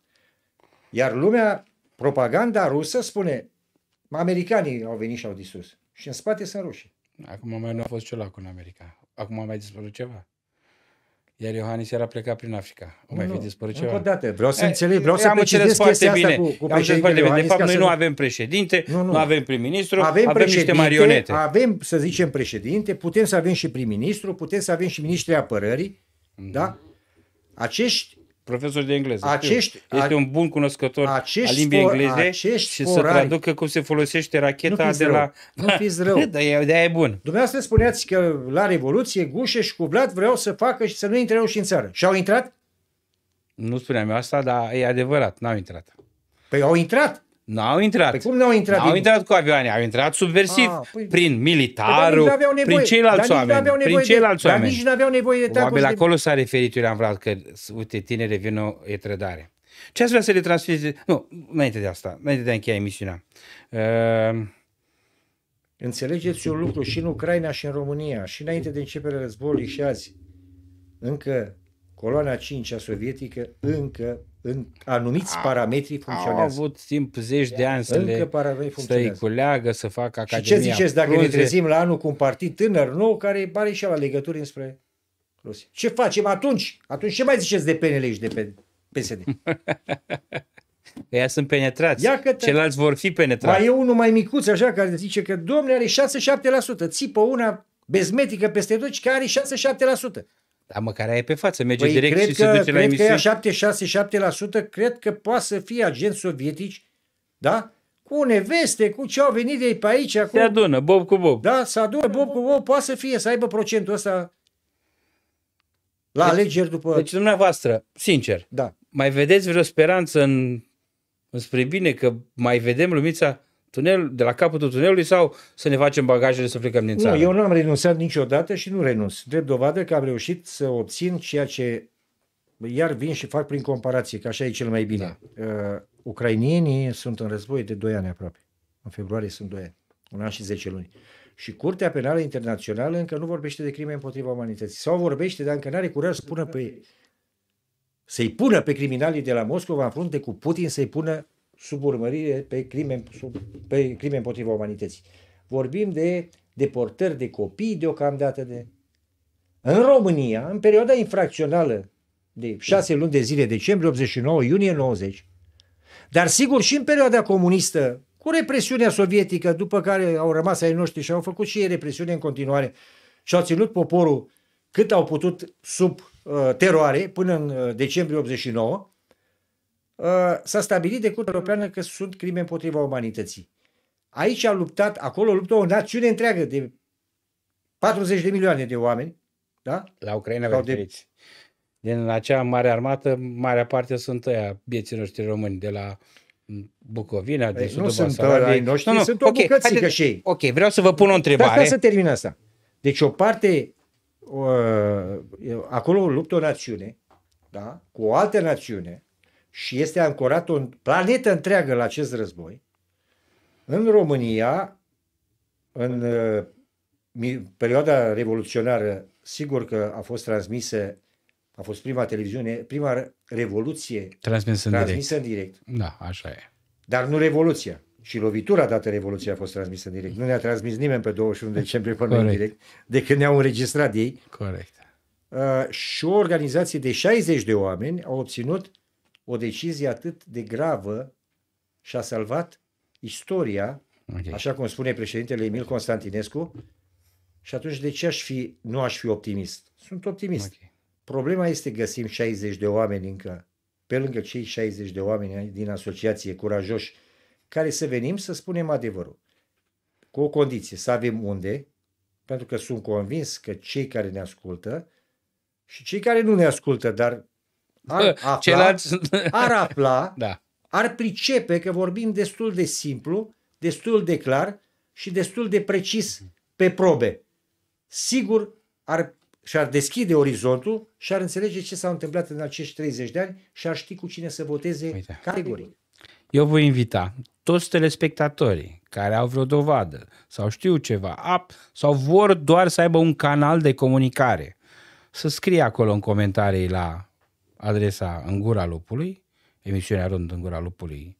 Iar lumea, propaganda rusă spune, americanii au venit și au distrus. Și în spate sunt rușii. Acum mai nu a fost celălalt în America. Acum mai dispărut ceva. Iar Iohannis era plecat prin Africa. O mai nu, fi dispărut ceva? Încă o dată. Vreau să eh, înțeleg, vreau eh, să am foarte bine. Cu, cu foarte bine. De fapt, noi nu avem președinte, nu, nu. nu avem prim-ministru, avem, avem niște marionete. Avem, să zicem, președinte, putem să avem și prim-ministru, putem să avem și ministrii apărării, mm. da? Acești profesor de engleză. Acești, este a, un bun cunoscător a limbii engleze acești și sporari, să traducă cum se folosește racheta de rău, la... Nu fiți rău. Da, de aia e bun. Dumneavoastră spuneați că la Revoluție Gușe și Cuvlat vreau să facă și să nu intre și în țară. Și au intrat? Nu spuneam eu asta, dar e adevărat, n-au intrat. Păi au intrat. N-au intrat. Pe păi cum n-au intrat? N-au intrat cu avioane, au intrat subversiv, ah, păi, prin militarul, păi, nevoie, prin ceilalți oameni. Prin ceilalți oameni. Dar nici n-aveau nevoie de Probabil acolo s-a referit am vrut că, uite, tinere, vină, e trădare. Ce ați vrea să le transferiți? Nu, înainte de asta, înainte de a încheia emisiunea. Uh... Înțelegeți un lucru și în Ucraina și în România, și înainte de începerea războiului și azi, încă coloana 5 a sovietică încă în anumiți ah, parametri funcționează. Au avut timp zeci de ani să încă le să-i culeagă, să facă academia. Și ce ziceți dacă Prunze... ne trezim la anul cu un partid tânăr nou care pare și la legături înspre Rusia? Ce facem atunci? Atunci ce mai ziceți de PNL și de PSD? Ea sunt penetrați. Ia te... Ceilalți vor fi penetrați. Mai e unul mai micuț așa care zice că domnule are 6-7%. Țipă una bezmetică peste tot și care are 6-7%. Dar măcar e pe față, merge păi direct și că, se duce la emisiune. Cred că e 76-7%, cred că poate să fie agenți sovietici, da? Cu neveste, cu ce au venit de pe aici. Cu... Se adună, Bob cu Bob. Da, se adună Bob cu Bob, poate să fie, să aibă procentul ăsta la deci, alegeri după... Deci dumneavoastră, sincer, da. mai vedeți vreo speranță în, înspre bine că mai vedem lumița tunel, de la capătul tunelului sau să ne facem bagajele să plecăm din țară? Nu, eu nu am renunțat niciodată și nu renunț. Drept dovadă că am reușit să obțin ceea ce iar vin și fac prin comparație, că așa e cel mai bine. Da. Uh, ucrainienii sunt în război de 2 ani aproape. În februarie sunt 2 ani, un an și 10 luni. Și Curtea Penală Internațională încă nu vorbește de crime împotriva umanității. Sau vorbește, dar încă nu are curaj să pună pe să-i pună pe criminalii de la Moscova în frunte cu Putin, să-i pună sub urmărire pe crime, sub, pe crime împotriva umanității. Vorbim de deportări de copii deocamdată de... În România, în perioada infracțională de șase luni de zile, decembrie 89, iunie 90, dar sigur și în perioada comunistă, cu represiunea sovietică, după care au rămas ai noștri și au făcut și ei represiune în continuare și au ținut poporul cât au putut sub uh, teroare până în uh, decembrie 89, Uh, s-a stabilit de Curtea Europeană că sunt crime împotriva umanității. Aici a luptat, acolo luptă o națiune întreagă de 40 de milioane de oameni. Da? La Ucraina vă de... Din acea mare armată, marea parte sunt aia bieții noștri români de la Bucovina, de păi Sudul Nu sunt ăla noștri, nu, nu. sunt o okay, bucățică haide, și ei. Ok, vreau să vă pun o întrebare. Da, să termin asta. Deci o parte, uh, acolo luptă o națiune, da? cu o altă națiune, și este ancorat o planetă întreagă la acest război, în România, în uh, perioada revoluționară, sigur că a fost transmisă, a fost prima televiziune, prima revoluție transmisă, transmisă direct. în direct. Da, așa e. Dar nu revoluția. Și lovitura dată Revoluției a fost transmisă în direct. Nu ne-a transmis nimeni pe 21 decembrie până Corect. în direct, de când ne-au înregistrat ei. Corect. Uh, și o organizație de 60 de oameni au obținut o decizie atât de gravă și a salvat istoria, okay. așa cum spune președintele Emil Constantinescu, și atunci de ce aș fi, nu aș fi optimist? Sunt optimist. Okay. Problema este găsim 60 de oameni încă, pe lângă cei 60 de oameni din asociație curajoși, care să venim să spunem adevărul. Cu o condiție, să avem unde, pentru că sunt convins că cei care ne ascultă și cei care nu ne ascultă, dar ar afla, ceilalți... ar, afla da. ar pricepe că vorbim destul de simplu, destul de clar și destul de precis pe probe. Sigur, ar, și-ar deschide orizontul și ar înțelege ce s-a întâmplat în acești 30 de ani și ar ști cu cine să voteze categorii. categoric. Eu voi invita toți telespectatorii care au vreo dovadă sau știu ceva, ap, sau vor doar să aibă un canal de comunicare, să scrie acolo în comentarii la adresa în gura lupului, emisiunea Rând în gura lupului,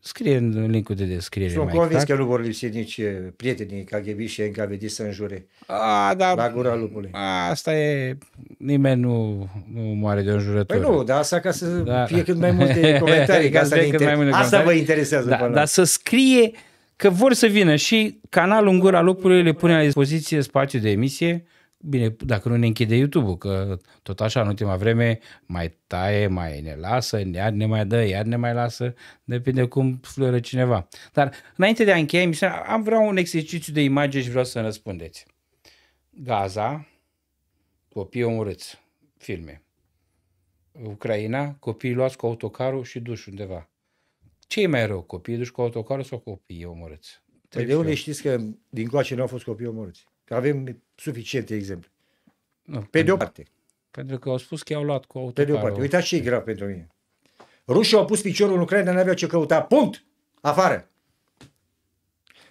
scrie în linkul de descriere. Sunt convins exact. că nu vor lipsi nici eh, prietenii KGB și NKVD să înjure a, da, la gura lupului. A, asta e, nimeni nu, nu moare de o înjurătură. Păi nu, dar asta ca să da. fie cât mai multe comentarii, ca asta, inter... mai multe asta vă interesează. Da, dar să scrie că vor să vină și canalul în gura lupului le pune la dispoziție spațiu de emisie Bine, dacă nu ne închide YouTube-ul, că tot așa în ultima vreme mai taie, mai ne lasă, iar ne mai dă, iar ne mai lasă, depinde cum fluieră cineva. Dar înainte de a încheia emisiunea, am vrea un exercițiu de imagine și vreau să răspundeți. Gaza, copii omorâți, filme. Ucraina, copiii luați cu autocarul și duși undeva. Ce e mai rău, copiii duși cu autocarul sau copiii omorâți? Păi de deci unde știți că din coace nu au fost copii omorâți? Că avem suficiente exemple. Nu, pe de o parte. Pentru că au spus că au luat cu autocarul. Pe de o parte. Uitați ce e grav pentru mine. Rușii au pus piciorul în Ucraina, n-aveau ce căuta. Punct! Afară!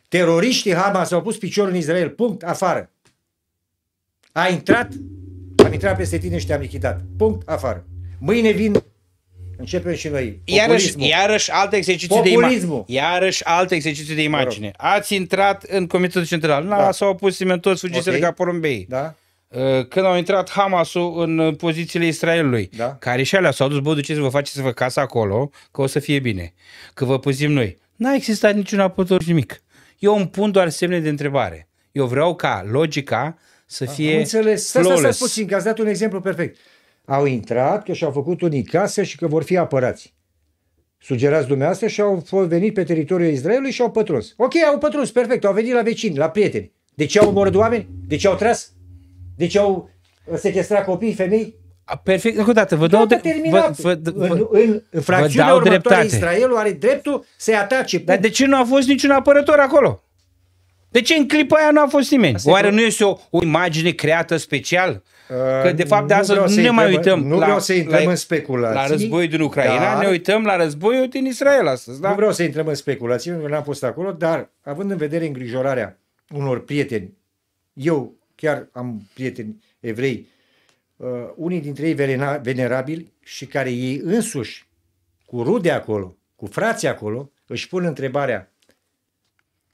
Teroriștii Hamas au pus piciorul în Israel. Punct! Afară! A intrat, am intrat peste tine și te-am lichidat. Punct! Afară! Mâine vin Începem și noi. Iarăși, iarăși alt exercițiu de imagine. Iarăși alt exercițiu de imagine. Ați intrat în Comitetul Central. Da. S-au opus toți fugisele okay. ca porumbei. Da. Uh, când au intrat Hamasul în uh, pozițiile Israelului, da. care și alea s-au dus, bă, duceți-vă, faceți-vă casa acolo, că o să fie bine, că vă puzim noi. N-a existat niciun apător și nimic. Eu îmi pun doar semne de întrebare. Eu vreau ca logica să fie Am înțeles. Flawless. Stai, stai, stai puțin, că ați dat un exemplu perfect au intrat, că și-au făcut unii case și că vor fi apărați. Sugerați dumneavoastră și au venit pe teritoriul Israelului și au pătruns. Ok, au pătruns, perfect, au venit la vecini, la prieteni. De ce au omorât oameni? De ce au tras? De ce au uh, sequestrat copii, femei? Perfect, încă o dată, vă dau, în, în vă dreptate. Israelul are dreptul să-i atace. Dar de ce nu a fost niciun apărător acolo? De ce în clipa aia nu a fost nimeni? Asta Oare nu este o, o imagine creată special? Că de fapt uh, de asta nu, nu ne mai uităm Nu la, vreau să intrăm la, în speculații. La războiul din Ucraina, dar, ne uităm la războiul din Israel astăzi. Da? Nu vreau să intrăm în speculații, pentru că n-am fost acolo, dar având în vedere îngrijorarea unor prieteni, eu chiar am prieteni evrei, uh, unii dintre ei venera, venerabili și care ei însuși, cu rude acolo, cu frații acolo, își pun întrebarea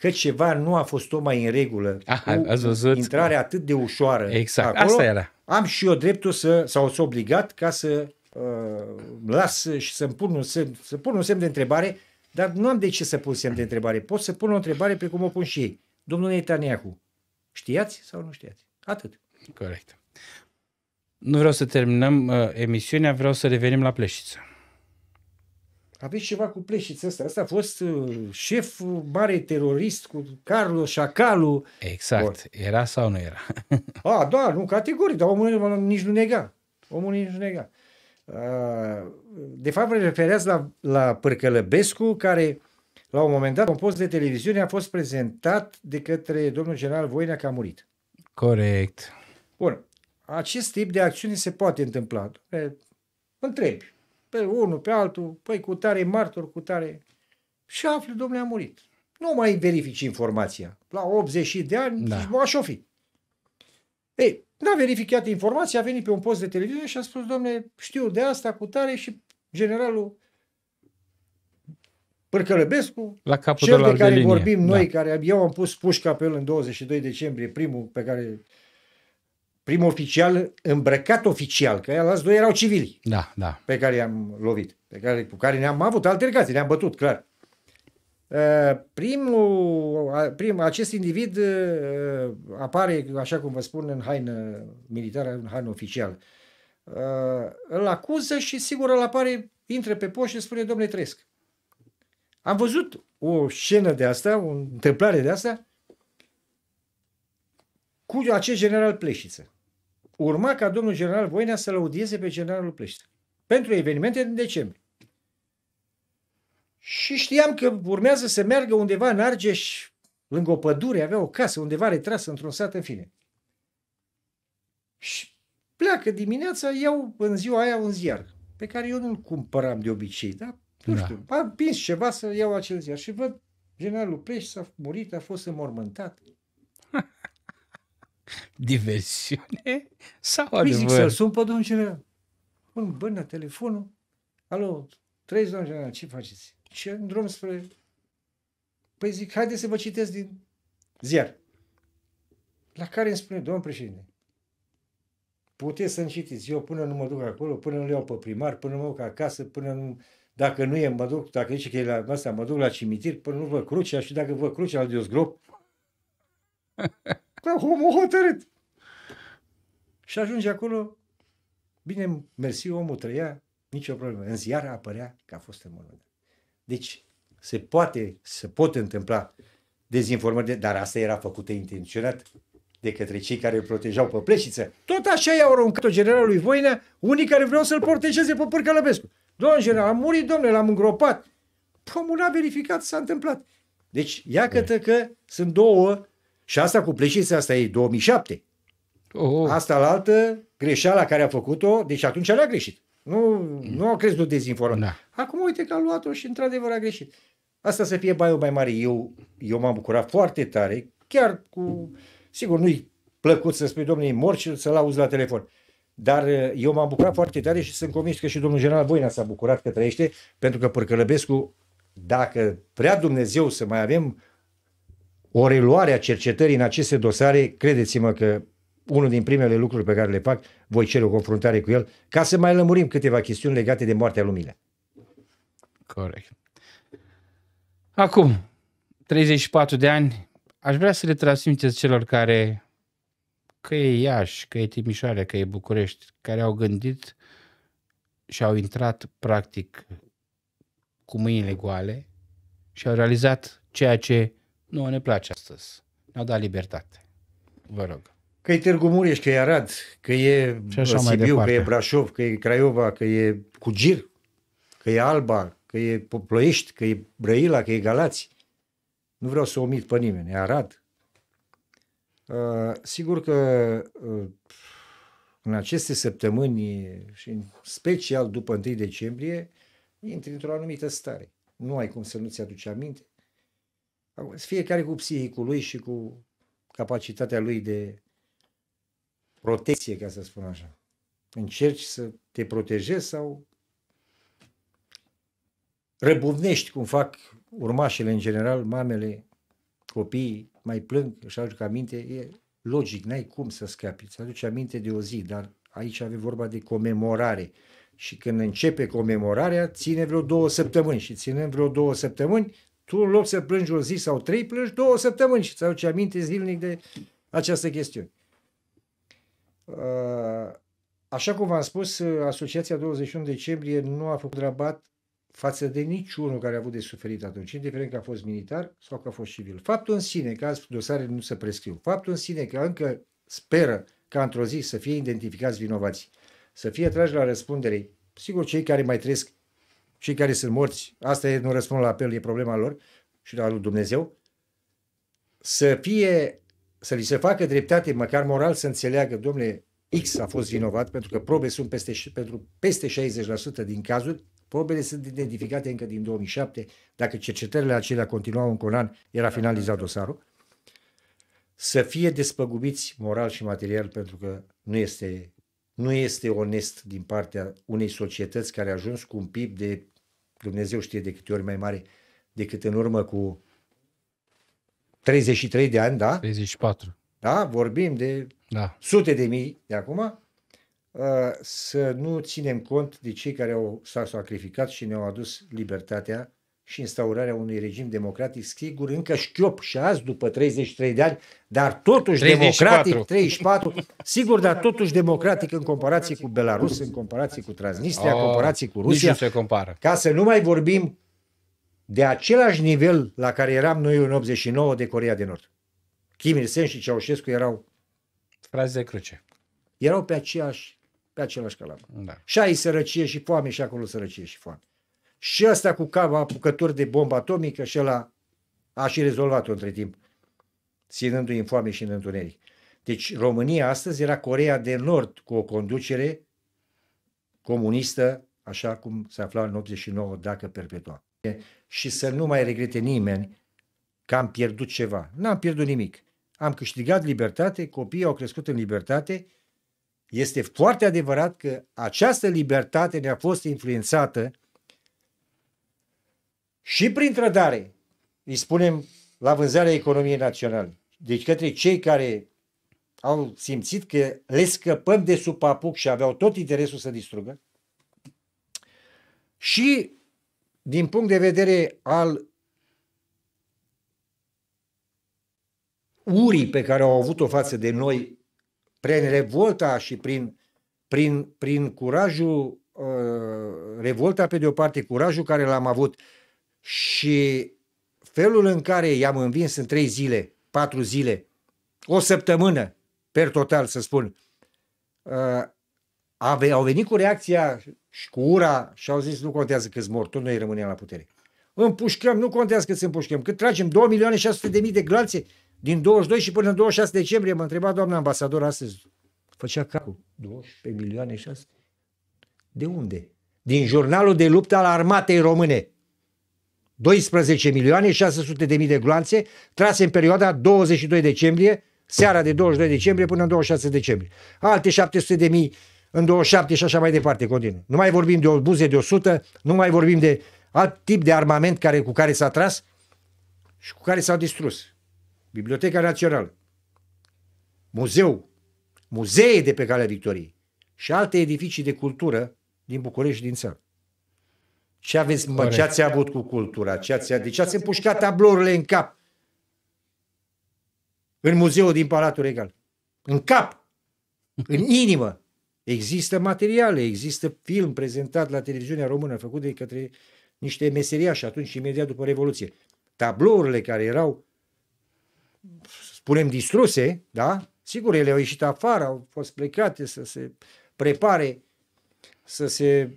că ceva nu a fost tocmai în regulă Aha, cu văzut? intrarea atât de ușoară. Exact, acolo, asta era. Am și eu dreptul să, sau să obligat ca să uh, las și să-mi pun un semn, să pun un semn de întrebare, dar nu am de ce să pun semn de întrebare. Pot să pun o întrebare precum o pun și ei. Domnul Netanyahu, știați sau nu știați? Atât. Corect. Nu vreau să terminăm uh, emisiunea, vreau să revenim la Pleșiță aveți ceva cu pleșița asta. Asta a fost uh, șef mare terorist cu Carlo Șacalu. Exact. Or. Era sau nu era? a, da, nu, categoric, dar omul nici nu nega. Omul nici nu nega. De fapt, vă la, la Părcălăbescu, care la un moment dat, un post de televiziune a fost prezentat de către domnul general Voinea că a murit. Corect. Bun. Acest tip de acțiuni se poate întâmpla. Întrebi pe unul, pe altul, păi cu tare martor, cu tare... Și afli, domnule, a murit. Nu mai verifici informația. La 80 de ani, da. zici, așa fi. Ei, n-a verificat informația, a venit pe un post de televiziune și a spus, domnule, știu de asta cu tare și generalul Părcălăbescu, la capul cel de, de care de linie. vorbim da. noi, care eu am pus pușca pe el în 22 decembrie, primul pe care prim oficial, îmbrăcat oficial, că alți doi erau civili da, da. pe care i-am lovit, pe care, cu care ne-am avut altercații, ne-am bătut, clar. Ă, primul, prim, acest individ ă, apare, așa cum vă spun, în haină militară, în haină oficială. Îl acuză și sigur îl apare, intră pe poș și spune, domnule Tresc, am văzut o scenă de asta, o întâmplare de asta, cu acest general Pleșiță urma ca domnul general Voinea să lăudieze pe generalul Plești pentru evenimente din decembrie. Și știam că urmează să meargă undeva în Argeș, lângă o pădure, avea o casă undeva retrasă într-un sat, în fine. Și pleacă dimineața, iau în ziua aia un ziar, pe care eu nu-l cumpăram de obicei, dar nu da. știu, am pins ceva să iau acel ziar și văd generalul Pleș s-a murit, a fost înmormântat diversiune sau adevăr? Păi zic să-l sun pe domnul general. Bun, bână telefonul. Alo, trăiți, domnul general, ce faceți? Și în drum spre... Păi zic, haide să vă citesc din ziar. La care îmi spune, domnul președinte, puteți să-mi citiți. Eu până nu mă duc acolo, până nu le iau pe primar, până mă duc acasă, până nu... Dacă nu e, mă duc, dacă zice că e la asta, mă duc la cimitir, până nu vă crucea și dacă vă crucea, al dios grop. Da, omul hotărât. Și ajunge acolo, bine, mersi, omul trăia, nicio problemă. În ziar apărea că a fost înmormântat. Deci, se poate, se pot întâmpla dezinformări, dar asta era făcută intenționat de către cei care îl protejau pe pleșiță. Tot așa i-au aruncat-o generalului Voinea, unii care vreau să-l protejeze pe Pârcălăbescu. Domnul general, am murit, domnule, l-am îngropat. Omul a verificat, s-a întâmplat. Deci, iată mm. că sunt două și asta cu pleșița, asta e 2007. Oh. Asta la altă, greșeala care a făcut-o, deci atunci a greșit. Nu, nu au crezut dezinformat. Da. Acum uite că a luat-o și într-adevăr a greșit. Asta să fie baiul mai mare. Eu, eu m-am bucurat foarte tare, chiar cu... Sigur, nu-i plăcut să spui, domnule, mor și să-l auzi la telefon. Dar uh, eu m-am bucurat foarte tare și sunt convins că și domnul general Voina s-a bucurat că trăiește, pentru că Părcălăbescu, dacă prea Dumnezeu să mai avem o reluare a cercetării în aceste dosare, credeți-mă că unul din primele lucruri pe care le fac, voi cere o confruntare cu el, ca să mai lămurim câteva chestiuni legate de moartea lumină. Corect. Acum, 34 de ani, aș vrea să le transmiteți celor care, că e Iași, că e Timișoara, că e București, care au gândit și au intrat practic cu mâinile goale și au realizat ceea ce nu, ne place astăzi. Ne-au dat libertate. Vă rog. Că e Târgu Mureș, că e Arad, că e așa Sibiu, mai departe. că e Brașov, că e Craiova, că e Cugir, că e Alba, că e Ploiești, că e Brăila, că e Galați. Nu vreau să omit pe nimeni. E Arad. Uh, sigur că uh, în aceste săptămâni și în special după 1 decembrie, intri într-o anumită stare. Nu ai cum să nu-ți aduci aminte fiecare cu psihicul lui și cu capacitatea lui de protecție, ca să spun așa. Încerci să te protejezi sau răbuvnești, cum fac urmașele în general, mamele, copiii, mai plâng, își aduc aminte, e logic, n-ai cum să scapi, îți aduci aminte de o zi, dar aici avem vorba de comemorare și când începe comemorarea, ține vreo două săptămâni și ținem vreo două săptămâni tu în loc să plângi o zi sau trei, plângi două săptămâni și ți ce aminte zilnic de această chestiune. Uh, așa cum v-am spus, Asociația 21 decembrie nu a făcut rabat față de niciunul care a avut de suferit atunci, indiferent că a fost militar sau că a fost civil. Faptul în sine că azi dosarele nu se prescriu, faptul în sine că încă speră ca într-o zi să fie identificați vinovații, să fie trași la răspundere, sigur cei care mai trăiesc cei care sunt morți, asta e, nu răspund la apel, e problema lor și la lui Dumnezeu, să fie, să li se facă dreptate, măcar moral, să înțeleagă, domnule, X a fost vinovat, pentru că probe sunt peste, pentru peste 60% din cazuri, probele sunt identificate încă din 2007, dacă cercetările acelea continuau încă un an, era finalizat dosarul, să fie despăgubiți moral și material pentru că nu este, nu este onest din partea unei societăți care a ajuns cu un PIB de Dumnezeu știe de câte ori mai mare decât în urmă cu 33 de ani, da? 34. Da? Vorbim de da. sute de mii de acum. Uh, să nu ținem cont de cei care au, s-au sacrificat și ne-au adus libertatea și instaurarea unui regim democratic, sigur, încă șchiop și azi, după 33 de ani, dar totuși 34. democratic, 34, sigur, dar totuși democratic în comparație cu Belarus, în comparație cu Transnistria, oh, în ah, comparație cu Rusia. se compară. Ca să nu mai vorbim de același nivel la care eram noi în 89 de Corea de Nord. Kim Il-sen și Ceaușescu erau frați de cruce. Erau pe aceeași pe același calam. Da. Și ai sărăcie și foame și acolo sărăcie și foame și ăsta cu cava apucături de bombă atomică și ăla a și rezolvat-o între timp, ținându-i în foame și în întuneric. Deci România astăzi era Corea de Nord cu o conducere comunistă, așa cum se afla în 89, dacă perpetua. Și să nu mai regrete nimeni că am pierdut ceva. N-am pierdut nimic. Am câștigat libertate, copiii au crescut în libertate. Este foarte adevărat că această libertate ne-a fost influențată și prin trădare, îi spunem, la vânzarea economiei naționale. Deci către cei care au simțit că le scăpăm de sub papuc și aveau tot interesul să distrugă. Și din punct de vedere al urii pe care au avut-o față de noi prin revolta și prin, prin, prin curajul, uh, revolta pe de o parte, curajul care l-am avut uh, și felul în care i-am învins în trei zile, patru zile, o săptămână, per total să spun, uh, au venit cu reacția și cu ura și au zis nu contează câți mor, tot noi rămânem la putere. Împușcăm, nu contează câți împușcăm, cât tragem 2 milioane 600 de mii de glanțe din 22 și până în 26 decembrie, mă întreba doamna ambasador astăzi, făcea capul, 12 milioane 600. De unde? Din jurnalul de luptă al armatei române. 12 milioane 600 de mii de gloanțe trase în perioada 22 decembrie, seara de 22 decembrie până în 26 decembrie. Alte 700 de mii în 27 și așa mai departe, continuă. Nu mai vorbim de o buze de 100, nu mai vorbim de alt tip de armament care, cu care s-a tras și cu care s-au distrus. Biblioteca Națională, muzeu, muzee de pe Calea Victoriei și alte edificii de cultură din București și din țară. Ce, aveți, mă, ce ați avut cu cultura? Ce ați, Ce deci ați împușcat tablourile în cap. În muzeul din Palatul Regal. În cap. În inimă. Există materiale, există film prezentat la televiziunea română făcut de către niște meseriași atunci imediat după Revoluție. Tablourile care erau, spunem, distruse, da? Sigur, ele au ieșit afară, au fost plecate să se prepare, să se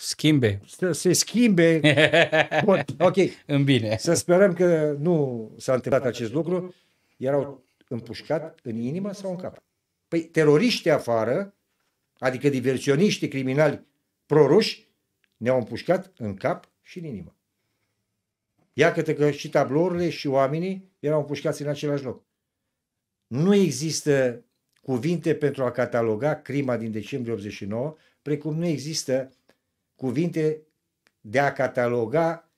Schimbe. Să se schimbe. Bun, ok. În bine. Să sperăm că nu s-a întâmplat acest lucru. Erau împușcat în inimă sau în cap. Păi teroriști afară, adică diversioniști, criminali proruși, ne-au împușcat în cap și în inimă. Iată că și tablourile și oamenii erau împușcați în același loc. Nu există cuvinte pentru a cataloga crima din decembrie 89, precum nu există cuvinte de a cataloga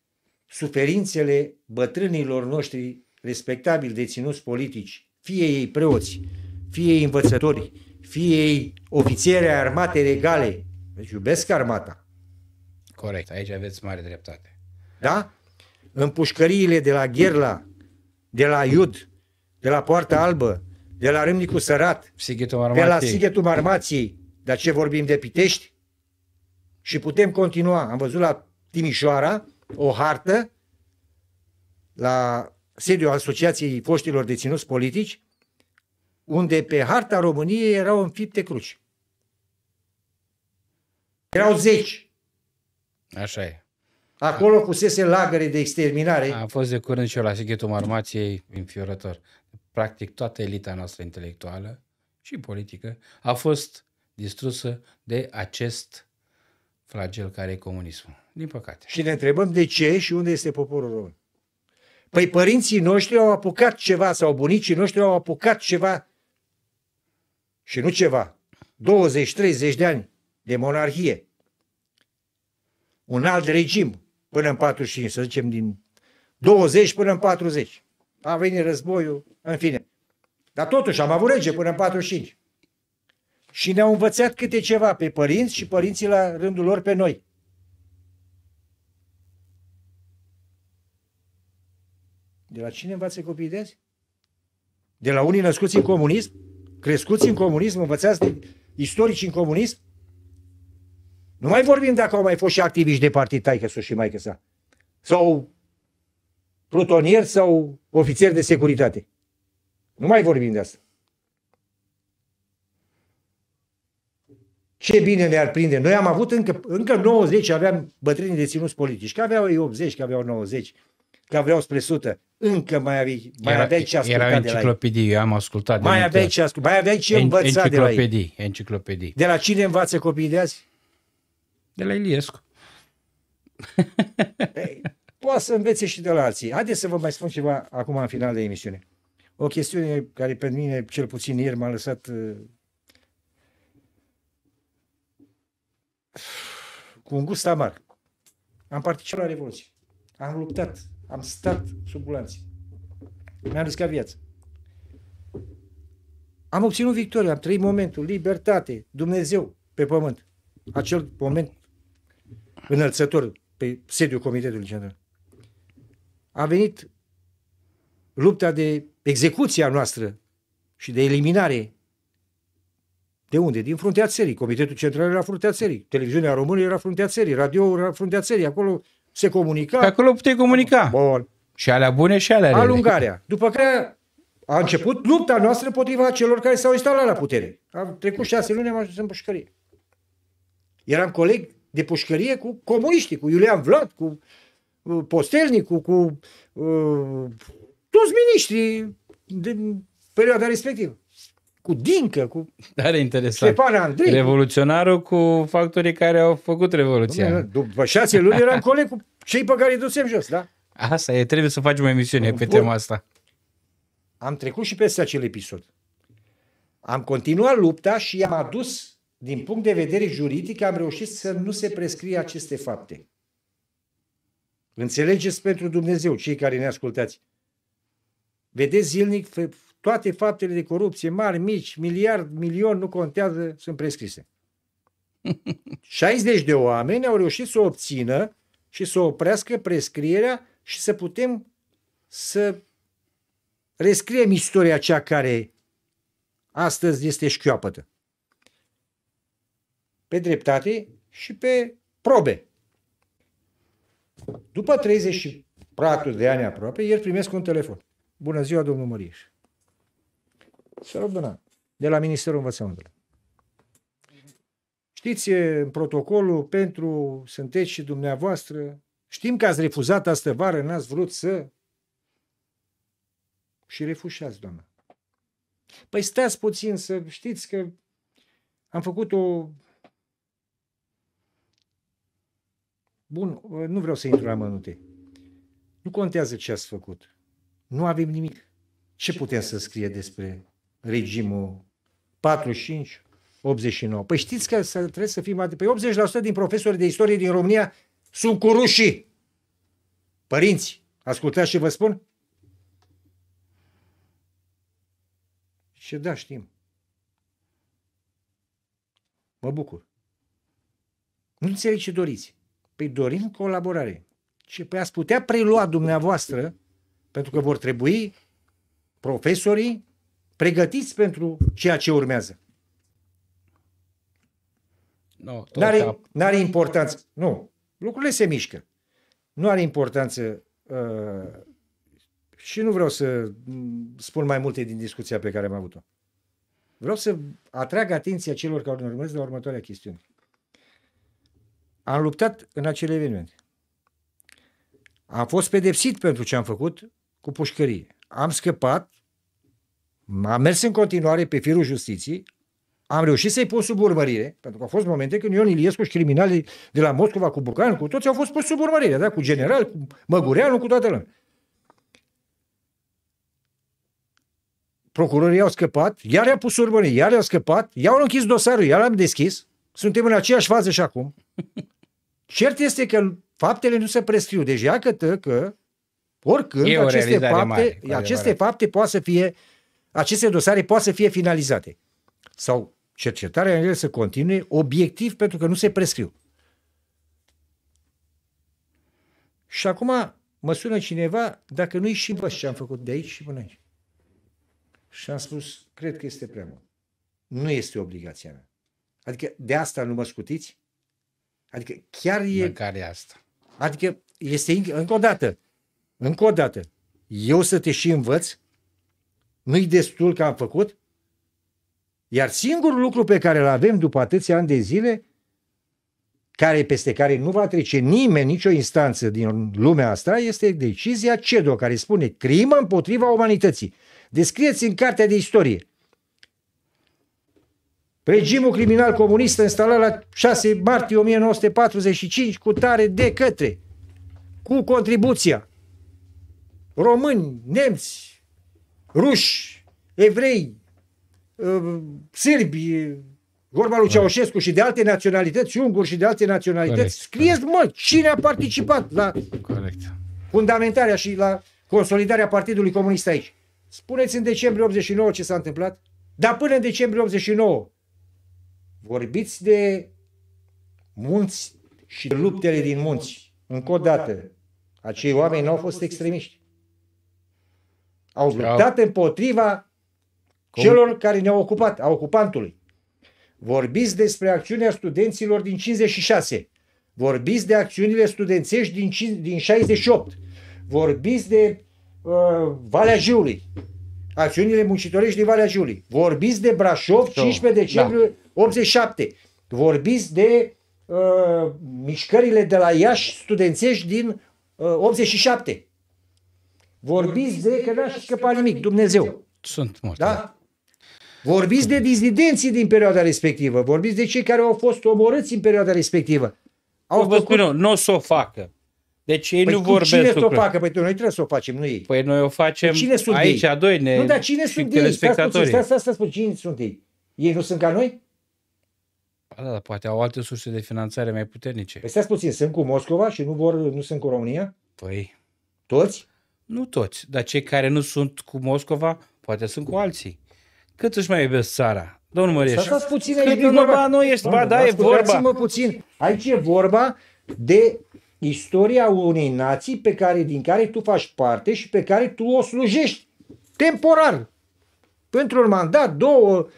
suferințele bătrânilor noștri respectabili deținuți politici, fie ei preoți, fie ei învățători, fie ei ofițiere armate regale. Deci iubesc armata. Corect, aici aveți mare dreptate. Da? În pușcăriile de la Gherla, de la Iud, de la Poarta Albă, de la Râmnicu Sărat, pe de la Sighetul Marmației, dar ce vorbim de Pitești? și putem continua. Am văzut la Timișoara o hartă la sediul Asociației Foștilor Deținuți Politici, unde pe harta României erau înfipte cruci. Erau zeci. Așa e. Acolo pusese lagăre de exterminare. A fost de curând și eu la Sighetul Marmației înfiorător. Practic toată elita noastră intelectuală și politică a fost distrusă de acest flagel care e comunismul. Din păcate. Și ne întrebăm de ce și unde este poporul român. Păi părinții noștri au apucat ceva sau bunicii noștri au apucat ceva și nu ceva. 20-30 de ani de monarhie. Un alt regim până în 45, să zicem din 20 până în 40. A venit războiul, în fine. Dar totuși am avut rege până în 45 și ne-au învățat câte ceva pe părinți și părinții la rândul lor pe noi. De la cine învață copiii de azi? De la unii născuți în comunism? Crescuți în comunism? Învățați de istorici în comunism? Nu mai vorbim dacă au mai fost și activiști de partid taică și maică sa. Sau plutonieri sau ofițeri de securitate. Nu mai vorbim de asta. Ce bine ne-ar prinde. Noi am avut încă, încă 90, aveam bătrâni deținuți politici, că aveau ei 80, că aveau 90, că aveau spre 100. Încă mai aveai, mai era, aveai ce ascultat era enciclopedii, de la ei. am ascultat. Mai aveai, ce ascult, mai aveai ce învăța de la ei. Enciclopedii, De la cine învață copiii de azi? De la Iliescu. Ei, poate să învețe și de la alții. Haideți să vă mai spun ceva acum în final de emisiune. O chestiune care pe mine, cel puțin ieri, m-a lăsat uh, cu un gust amar. Am participat la Revoluție. Am luptat. Am stat sub gulanții. Mi-am riscat viața. Am obținut victoria, am trăit momentul, libertate, Dumnezeu pe pământ. Acel moment înălțător pe sediul Comitetului general. A venit lupta de execuția noastră și de eliminare de unde? Din fruntea țării. Comitetul central era fruntea țării. Televiziunea română era fruntea țării. Radio era fruntea țării. Acolo se comunica. Pe acolo puteai comunica. Bun. Și alea bune și alea rele. Alungarea. După care a început lupta noastră împotriva celor care s-au instalat la putere. Am trecut șase luni, am ajuns în pușcărie. Eram coleg de pușcărie cu comuniștii, cu Iulian Vlad, cu uh, Postelnicu, cu uh, toți miniștrii din perioada respectivă cu Dincă, cu Are interesant. Ștefan Andrei. Revoluționarul cu factorii care au făcut revoluția. După șase luni eram coleg cu cei pe care îi dusem jos, da? Asta e, trebuie să facem o emisiune pe tema asta. Am trecut și peste acel episod. Am continuat lupta și am adus, din punct de vedere juridic, am reușit să nu se prescrie aceste fapte. Înțelegeți pentru Dumnezeu, cei care ne ascultați. Vedeți zilnic toate faptele de corupție, mari, mici, miliard, milion, nu contează, sunt prescrise. 60 de oameni au reușit să obțină și să oprească prescrierea și să putem să rescriem istoria cea care astăzi este șchioapătă. Pe dreptate și pe probe. După 34 de ani aproape, ieri primesc un telefon. Bună ziua, domnul Măriș. Seara bună. De la Ministerul Învățământului. Știți protocolul pentru, sunteți și dumneavoastră, știm că ați refuzat astă vară, n-ați vrut să... Și refușați, doamnă. Păi stați puțin să știți că am făcut o... Bun, nu vreau să intru la mănute. Nu contează ce ați făcut. Nu avem nimic. Ce, ce putem să scrie despre regimul 45, 89. Păi știți că să, trebuie să fim atenți. Păi 80% din profesori de istorie din România sunt cu rușii. Părinți, ascultați ce vă spun? Și da, știm. Mă bucur. Nu înțeleg ce doriți. Păi dorim colaborare. Și păi ați putea prelua dumneavoastră, pentru că vor trebui profesorii pregătiți pentru ceea ce urmează. Nu, no, are a... n-are importanță. Nu. Lucrurile se mișcă. Nu are importanță uh, și nu vreau să spun mai multe din discuția pe care am avut-o. Vreau să atrag atenția celor care ne urmăresc la următoarea chestiune. Am luptat în acele evenimente. Am fost pedepsit pentru ce am făcut cu pușcărie. Am scăpat am mers în continuare pe firul justiției, am reușit să-i pun sub urmărire, pentru că au fost momente când Ion Iliescu și criminalii de la Moscova cu Bucan, cu toți au fost pus sub urmărire, da? cu general, cu Măgureanu, cu toată lumea. Procurorii au scăpat, iar i-a pus urmărire, iar i-a scăpat, i-au închis dosarul, iar l-am deschis. Suntem în aceeași fază și acum. Cert este că faptele nu se prescriu. Deci, iată că, oricând, e aceste, fapte, mare, aceste fapte poate să fie uh, aceste dosare poate să fie finalizate sau cercetarea în ele să continue obiectiv pentru că nu se prescriu. Și acum mă sună cineva dacă nu-i și bă ce am făcut de aici și până aici. Și am spus, cred că este prea mult. Nu este obligația mea. Adică de asta nu mă scutiți? Adică chiar e... care asta. Adică este, încă o dată, încă o dată, eu să te și învăț nu-i destul că am făcut? Iar singurul lucru pe care îl avem după atâția ani de zile, care peste care nu va trece nimeni, nicio instanță din lumea asta, este decizia CEDO, care spune crimă împotriva umanității. Descrieți în cartea de istorie. Regimul criminal comunist instalat la 6 martie 1945 cu tare de către, cu contribuția români, nemți, ruși, evrei, uh, sârbi, vorba lui Ceaușescu și de alte naționalități, și unguri și de alte naționalități, Correct. scrieți, mă, cine a participat la Correct. fundamentarea și la consolidarea Partidului Comunist aici. Spuneți în decembrie 89 ce s-a întâmplat, dar până în decembrie 89 vorbiți de munți și luptele din munți. Încă o dată, acei oameni nu au fost extremiști au luptat împotriva Cum? celor care ne-au ocupat, a ocupantului. Vorbiți despre acțiunea studenților din 56. Vorbiți de acțiunile studențești din, 5, din 68. Vorbiți de uh, Valea Jiului. Acțiunile muncitorești din Valea Jiului. Vorbiți de Brașov, 15 da. decembrie da. 87. Vorbiți de uh, mișcările de la Iași studențești din uh, 87. Vorbiți de că n aș scăpa nimic, Dumnezeu. Sunt mulți. Da? Vorbiți de dizidenții din perioada respectivă, vorbiți de cei care au fost omorâți în perioada respectivă. Au păi vă spun eu, nu o să o facă. Deci ei păi nu vorbesc cine să o facă? Păi noi trebuie să o facem, nu ei. Păi noi o facem păi cine sunt aici, ei? doi ne... Nu, dar cine sunt ei? Stai, stai, stai, stați, cine sunt ei? Ei nu sunt ca noi? Da, dar poate au alte surse de finanțare mai puternice. Păi stai puțin, sunt cu Moscova și nu vor, nu sunt cu România? Păi... Toți? Nu toți, dar cei care nu sunt cu Moscova, poate sunt cu alții. Cât își mai iubesc țara? Domnul păi Măreș. Să puțin, e vorba, nu ești, ba da, e vorba. mă puțin, aici e vorba de istoria unei nații pe care, din care tu faci parte și pe care tu o slujești temporar. Pentru un mandat, două,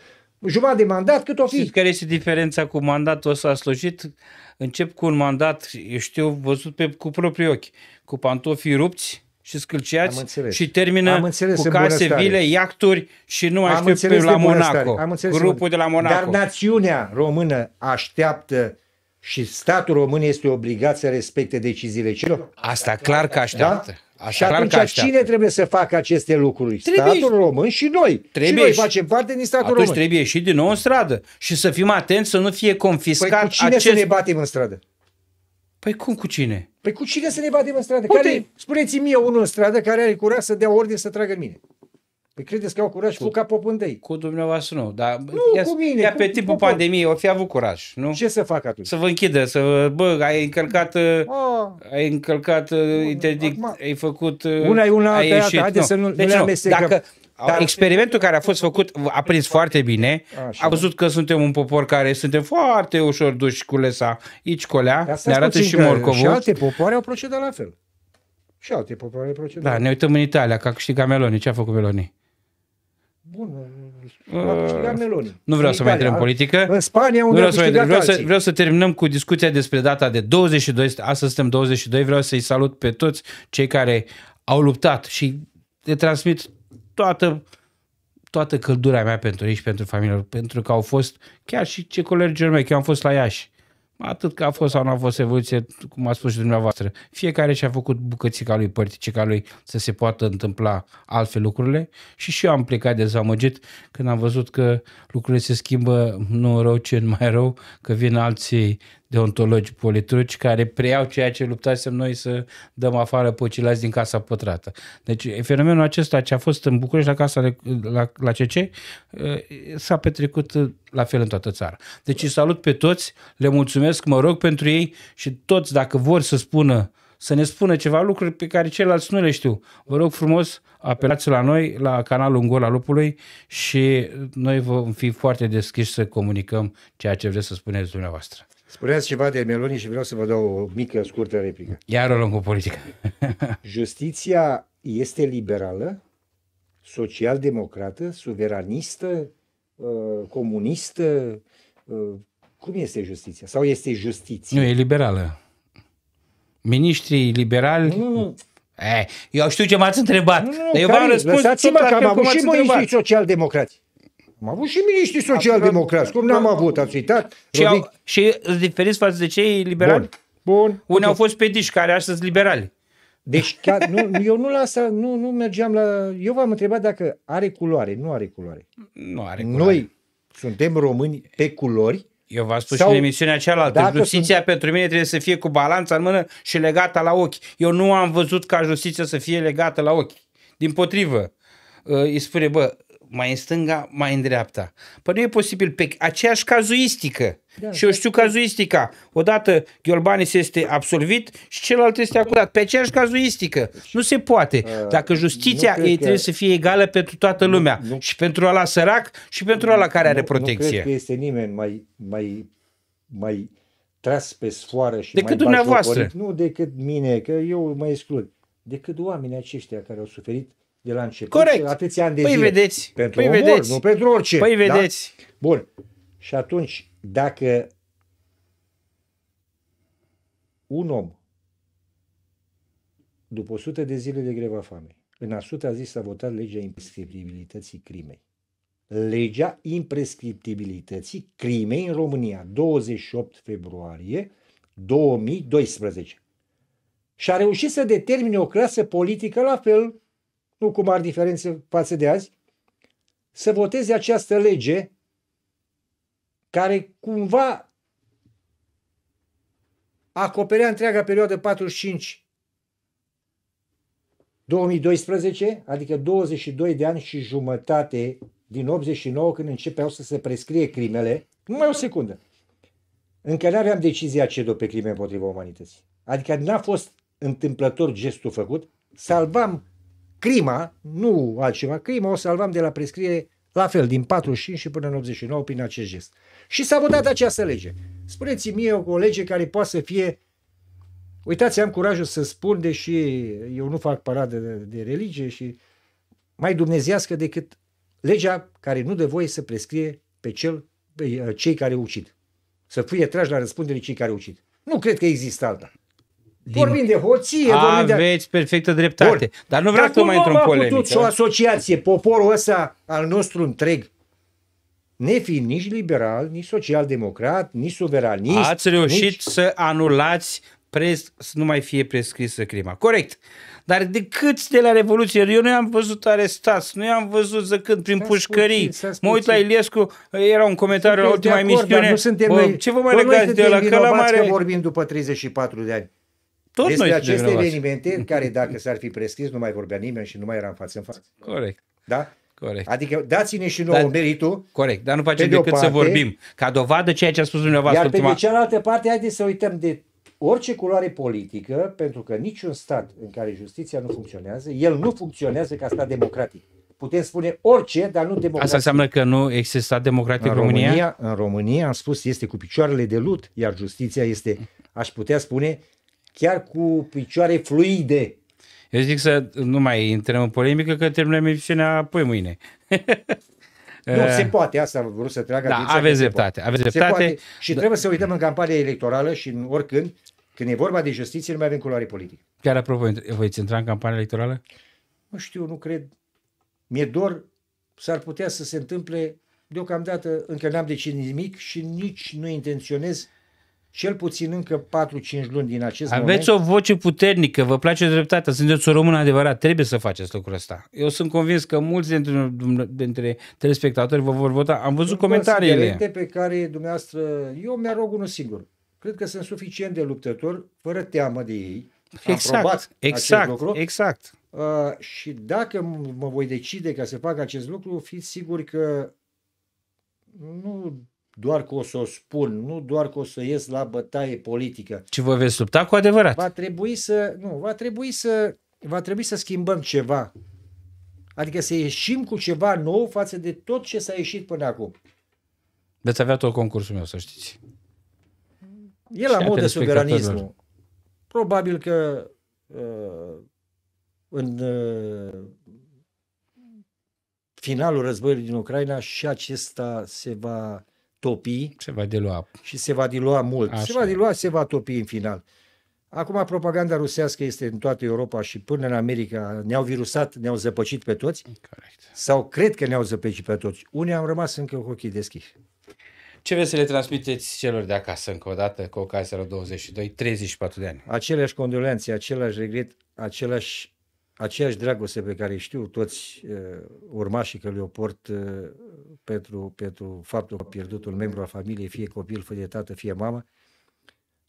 jumătate de mandat, cât o fi. Știți care este diferența cu mandatul ăsta slujit? Încep cu un mandat, eu știu, văzut pe, cu proprii ochi, cu pantofii rupți, și scâlciați și termină Am înțeles, cu case, vile, iacturi și nu mai știu pe la Monaco, Am înțeles grupul de la Monaco. Dar națiunea română așteaptă și statul român este obligat să respecte deciziile celor. Asta clar că așteaptă. Da? Asta și clar atunci că așteaptă. cine trebuie să facă aceste lucruri? Trebuie statul român și noi. Trebuie și noi facem parte din statul atunci român. trebuie și din nou în stradă și să fim atenți să nu fie confiscat păi cu cine acest... să ne batem în stradă? Păi cum cu cine? Păi cu cine să ne batem în stradă? Care, spuneți-mi mie unul în stradă care are curaj să dea ordine să tragă în mine. Păi credeți că au curaj cu, cu capul pândei? Cu dumneavoastră nu, dar nu, ia, cu mine, ia cu, pe cu, timpul cu, pandemiei o fi avut curaj, nu? Ce să fac atunci? Să vă închidă, să vă bă, ai încălcat A. Ah. Uh, ai încălcat uh, interdict, ai făcut uh, una e una ai ieșit, haideți nu. Haide să nu, deci nu le amestecăm. Dacă, dar experimentul care a fost făcut a prins foarte bine. Așa. A văzut că suntem un popor care suntem foarte ușor duși cu lesa aici, colea. Ne arată și morcovul. Și alte popoare au procedat la fel. Și alte popoare procedat. Da, ne uităm în Italia, că a câștigat Meloni. Ce a făcut Meloni? Bun, uh, Meloni. Nu vreau în să Italia, mai intrăm în politică. În Spania, unde vreau, să mai, vreau, să, vreau să terminăm cu discuția despre data de 22. Astăzi suntem 22. Vreau să-i salut pe toți cei care au luptat și le transmit toată, toată căldura mea pentru ei și pentru familie, pentru că au fost, chiar și ce colegilor mei, că eu am fost la Iași. Atât că a fost sau nu a fost evoluție, cum a spus și dumneavoastră. Fiecare și-a făcut bucățica lui, părticica lui, să se poată întâmpla altfel lucrurile. Și și eu am plecat dezamăgit când am văzut că lucrurile se schimbă nu în rău, ci în mai rău, că vin alții deontologi politruci care preiau ceea ce luptasem noi să dăm afară pocilați din Casa Pătrată. Deci fenomenul acesta ce a fost în București la Casa la, la CC s-a petrecut la fel în toată țara. Deci îi salut pe toți, le mulțumesc, mă rog pentru ei și toți dacă vor să spună să ne spună ceva lucruri pe care ceilalți nu le știu. Vă rog frumos, apelați la noi, la canalul Ungol al Lupului și noi vom fi foarte deschiși să comunicăm ceea ce vreți să spuneți dumneavoastră. Spuneați ceva de Meloni și vreau să vă dau o mică, scurtă replică. Iar o luăm cu politica. Justiția este liberală, social-democrată, suveranistă, uh, comunistă. Uh, cum este justiția? Sau este justiție? Nu, e liberală. Ministrii liberali... Nu, nu. nu. Eh, eu știu ce m-ați întrebat. Nu, nu, nu, eu v-am răspuns. Lăsați-mă că am avut și miniștrii social-democrați. Am avut și miniștri social-democrați. Cum n-am avut? Ați uitat? Și, au, și diferiți față de cei liberali? Bun. Bun. Unii au fost pediși care astăzi sunt liberali. Deci chiar, nu, eu nu la asta, nu, nu mergeam la... Eu v-am întrebat dacă are culoare. Nu are culoare. Nu are culoare. Noi suntem români pe culori. Eu v-am spus sau, și în emisiunea cealaltă. Justiția sunt... pentru mine trebuie să fie cu balanța în mână și legată la ochi. Eu nu am văzut ca justiția să fie legată la ochi. Din potrivă, uh, îi spune, bă, mai în stânga, mai în dreapta. Păi nu e posibil pe aceeași cazuistică. Da, și eu da. știu cazuistica. Odată Gheorbanis este absolvit și celălalt este acuzat. Pe aceeași cazuistică. Nu se poate. Dacă justiția ei că... trebuie să fie egală pentru toată lumea. Nu, nu, și pentru ăla sărac și pentru ăla care are protecție. Nu cred că este nimeni mai, mai, mai tras pe sfoară și decât mai dumneavoastră. Nu decât mine, că eu mă exclud. Decât oamenii aceștia care au suferit de la început. Corect. Atâția ani de păi zile. vedeți. Pentru păi omor, vedeți. nu pentru orice. Păi da? vedeți. Da? Bun. Și atunci, dacă un om după 100 de zile de greva famei, în 100 a zis s-a votat legea imprescriptibilității crimei. Legea imprescriptibilității crimei în România, 28 februarie 2012. Și a reușit să determine o clasă politică la fel nu cu mari diferențe față de azi, să voteze această lege care cumva acoperea întreaga perioadă 45 2012, adică 22 de ani și jumătate din 89 când începeau să se prescrie crimele, numai o secundă. Încă nu aveam decizia CEDO pe crime împotriva umanității. Adică n-a fost întâmplător gestul făcut, salvam Crima, nu altceva, crima o salvam de la prescriere la fel, din 45 și până în 89 prin acest gest. Și s-a votat această lege. Spuneți-mi mie o lege care poate să fie Uitați, am curajul să spun, deși eu nu fac paradă de, de religie și mai dumnezească decât legea care nu dă voie să prescrie pe, cel, pe cei care ucid. Să fie trași la răspundere cei care ucid. Nu cred că există alta. Din... Vorbim de hoție, Aveți vorbim de... perfectă dreptate. Bun. Dar nu vreau Dar să mai intru în polemică. o asociație, poporul ăsta al nostru întreg, fi nici liberal, nici social-democrat, nici suveranist. Ați reușit nici... să anulați pres, să nu mai fie prescrisă crima. Corect. Dar de câți de la Revoluție? Eu nu i-am văzut arestați, nu i-am văzut zăcând prin pușcării. Puțin, mă uit la Iliescu, era un comentariu la ultima acord, emisiune. Nu suntem bă, noi, ce vă mai legați de la că la mare... că vorbim după 34 de ani. Tot Despre noi aceste evenimente în care dacă s-ar fi prescris nu mai vorbea nimeni și nu mai eram față în față. Corect. Da? Corect. Adică dați-ne și nouă dar, meritul. Corect, dar nu facem de decât parte, să vorbim. Ca dovadă ceea ce a spus dumneavoastră. Iar pe ultima... de cealaltă parte, haideți să uităm de orice culoare politică, pentru că niciun stat în care justiția nu funcționează, el nu funcționează ca stat democratic. Putem spune orice, dar nu democratic. Asta înseamnă că nu există stat democratic în România? România? În România, am spus, este cu picioarele de lut, iar justiția este, aș putea spune, chiar cu picioare fluide. Eu zic să nu mai intrăm în polemică, că terminăm emisiunea apoi mâine. Nu, eh, se poate, asta vrut să treacă. Da, aveți dreptate, aveți dreptate. Și da. trebuie să uităm în campania electorală și în oricând, când e vorba de justiție, nu mai avem culoare politică. Chiar apropo, voi intra în campania electorală? Nu știu, nu cred. Mi-e dor, s-ar putea să se întâmple deocamdată, încă n-am decis nimic și nici nu intenționez cel puțin încă 4-5 luni din acest Aveți moment. Aveți o voce puternică, vă place dreptatea, sunteți o română adevărat, trebuie să faceți lucrul ăsta. Eu sunt convins că mulți dintre, dintre telespectatori vă vor vota. Am văzut sunt comentariile. pe care dumneavoastră, eu mi-ar rog unul singur. Cred că sunt suficient de luptători, fără teamă de ei. Exact, exact, lucru. exact. Uh, și dacă mă voi decide ca să fac acest lucru, fiți siguri că nu doar că o să o spun, nu doar că o să ies la bătaie politică. Ce vă veți lupta cu adevărat. Va trebui să, nu, va trebui să, va trebui să schimbăm ceva. Adică să ieșim cu ceva nou față de tot ce s-a ieșit până acum. Veți avea tot concursul meu, să știți. E la mod de suveranism. Probabil că uh, în uh, finalul războiului din Ucraina și acesta se va topi. Se va dilua. Și se va dilua mult. Așa. Se va dilua, se va topi în final. Acum propaganda rusească este în toată Europa și până în America. Ne-au virusat, ne-au zăpăcit pe toți. Corect. Sau cred că ne-au zăpăcit pe toți. Unii am rămas încă cu ochii deschiși. Ce vreți să le transmiteți celor de acasă încă o dată cu ocazia la 22, 34 de ani? Aceleași condolențe, același regret, același aceeași dragoste pe care știu toți uh, urmașii că le-o port uh, pentru, pentru faptul că a pierdut un membru al familiei, fie copil, fie tată, fie mamă,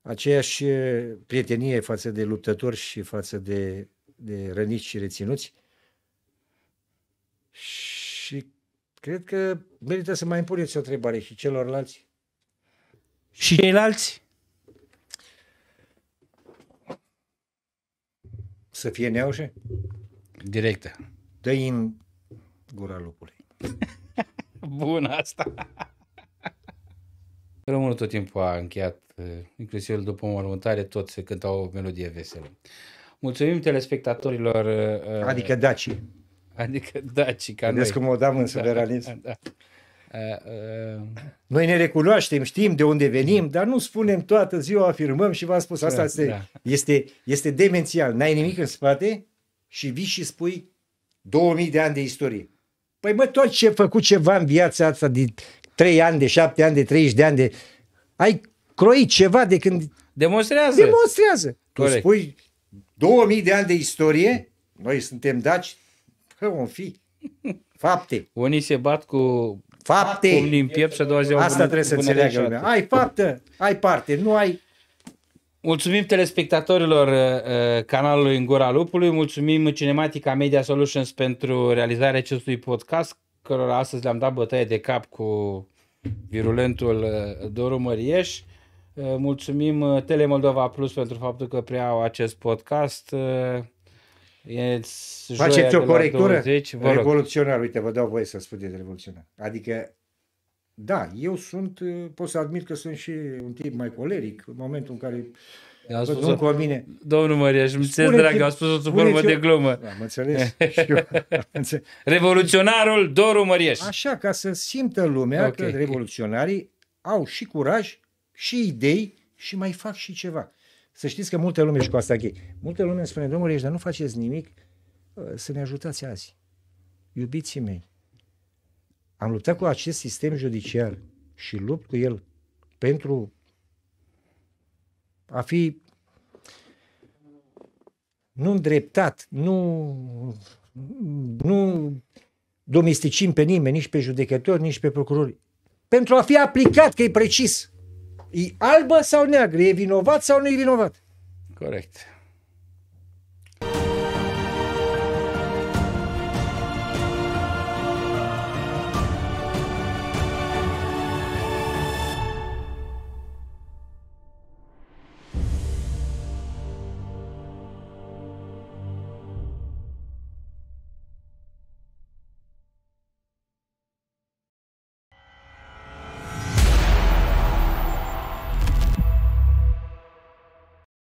aceeași uh, prietenie față de luptători și față de, de răniți și reținuți. Și cred că merită să mai impuneți o întrebare și celorlalți. Și ceilalți? să fie neaușe? Directă. Dă-i în gura lupului. Bun asta! Rămânul tot timpul a încheiat, inclusiv după mormântare, tot se cânta o melodie veselă. Mulțumim telespectatorilor. Uh, adică daci. Adică daci, ca Vedeți noi. cum o dam în da, Da, da. Uh, uh, noi ne recunoaștem, știm de unde venim, dar nu spunem toată ziua, afirmăm și v-am spus, asta da, este, da. este, este demențial. N-ai nimic în spate și vii și spui 2000 de ani de istorie. Păi mă, tot ce ai făcut ceva în viața asta de 3 ani, de 7 ani, de 30 de ani, de... ai croit ceva de când... Demonstrează. Demonstrează. Corect. Tu spui 2000 de ani de istorie, noi suntem daci, că vom fi. Fapte. Unii se bat cu Fapte. Cum din piept și a doua ziua Asta bună, trebuie să înțeleagă lumea. Ai faptă, ai parte, nu ai... Mulțumim telespectatorilor uh, uh, canalului În Gura Lupului, mulțumim Cinematica Media Solutions pentru realizarea acestui podcast, cărora astăzi le-am dat bătaie de cap cu virulentul uh, Doru Mărieș. Uh, mulțumim uh, Tele Moldova Plus pentru faptul că preiau acest podcast. Faceți o corectură 20, Uite, vă dau voie să spuneți revoluționar. Adică, da, eu sunt, uh, pot să admit că sunt și un tip mai coleric în momentul în care a spus cu mine. Domnul Maria, și mi drag, a spus-o sub formă de glumă. Da, mă Înțeles. Revoluționarul Doru Mărieș. Așa, ca să simtă lumea okay. că revoluționarii au și curaj, și idei și mai fac și ceva. Să știți că multe lume, și cu asta ghei. multe lume îmi spune, domnule, ești, dar nu faceți nimic ă, să ne ajutați azi. Iubiții mei, am luptat cu acest sistem judiciar și lupt cu el pentru a fi nu îndreptat, nu, nu domesticim pe nimeni, nici pe judecători, nici pe procurori, pentru a fi aplicat, că e precis. E albă sau neagră? E vinovat sau nu e vinovat? Corect.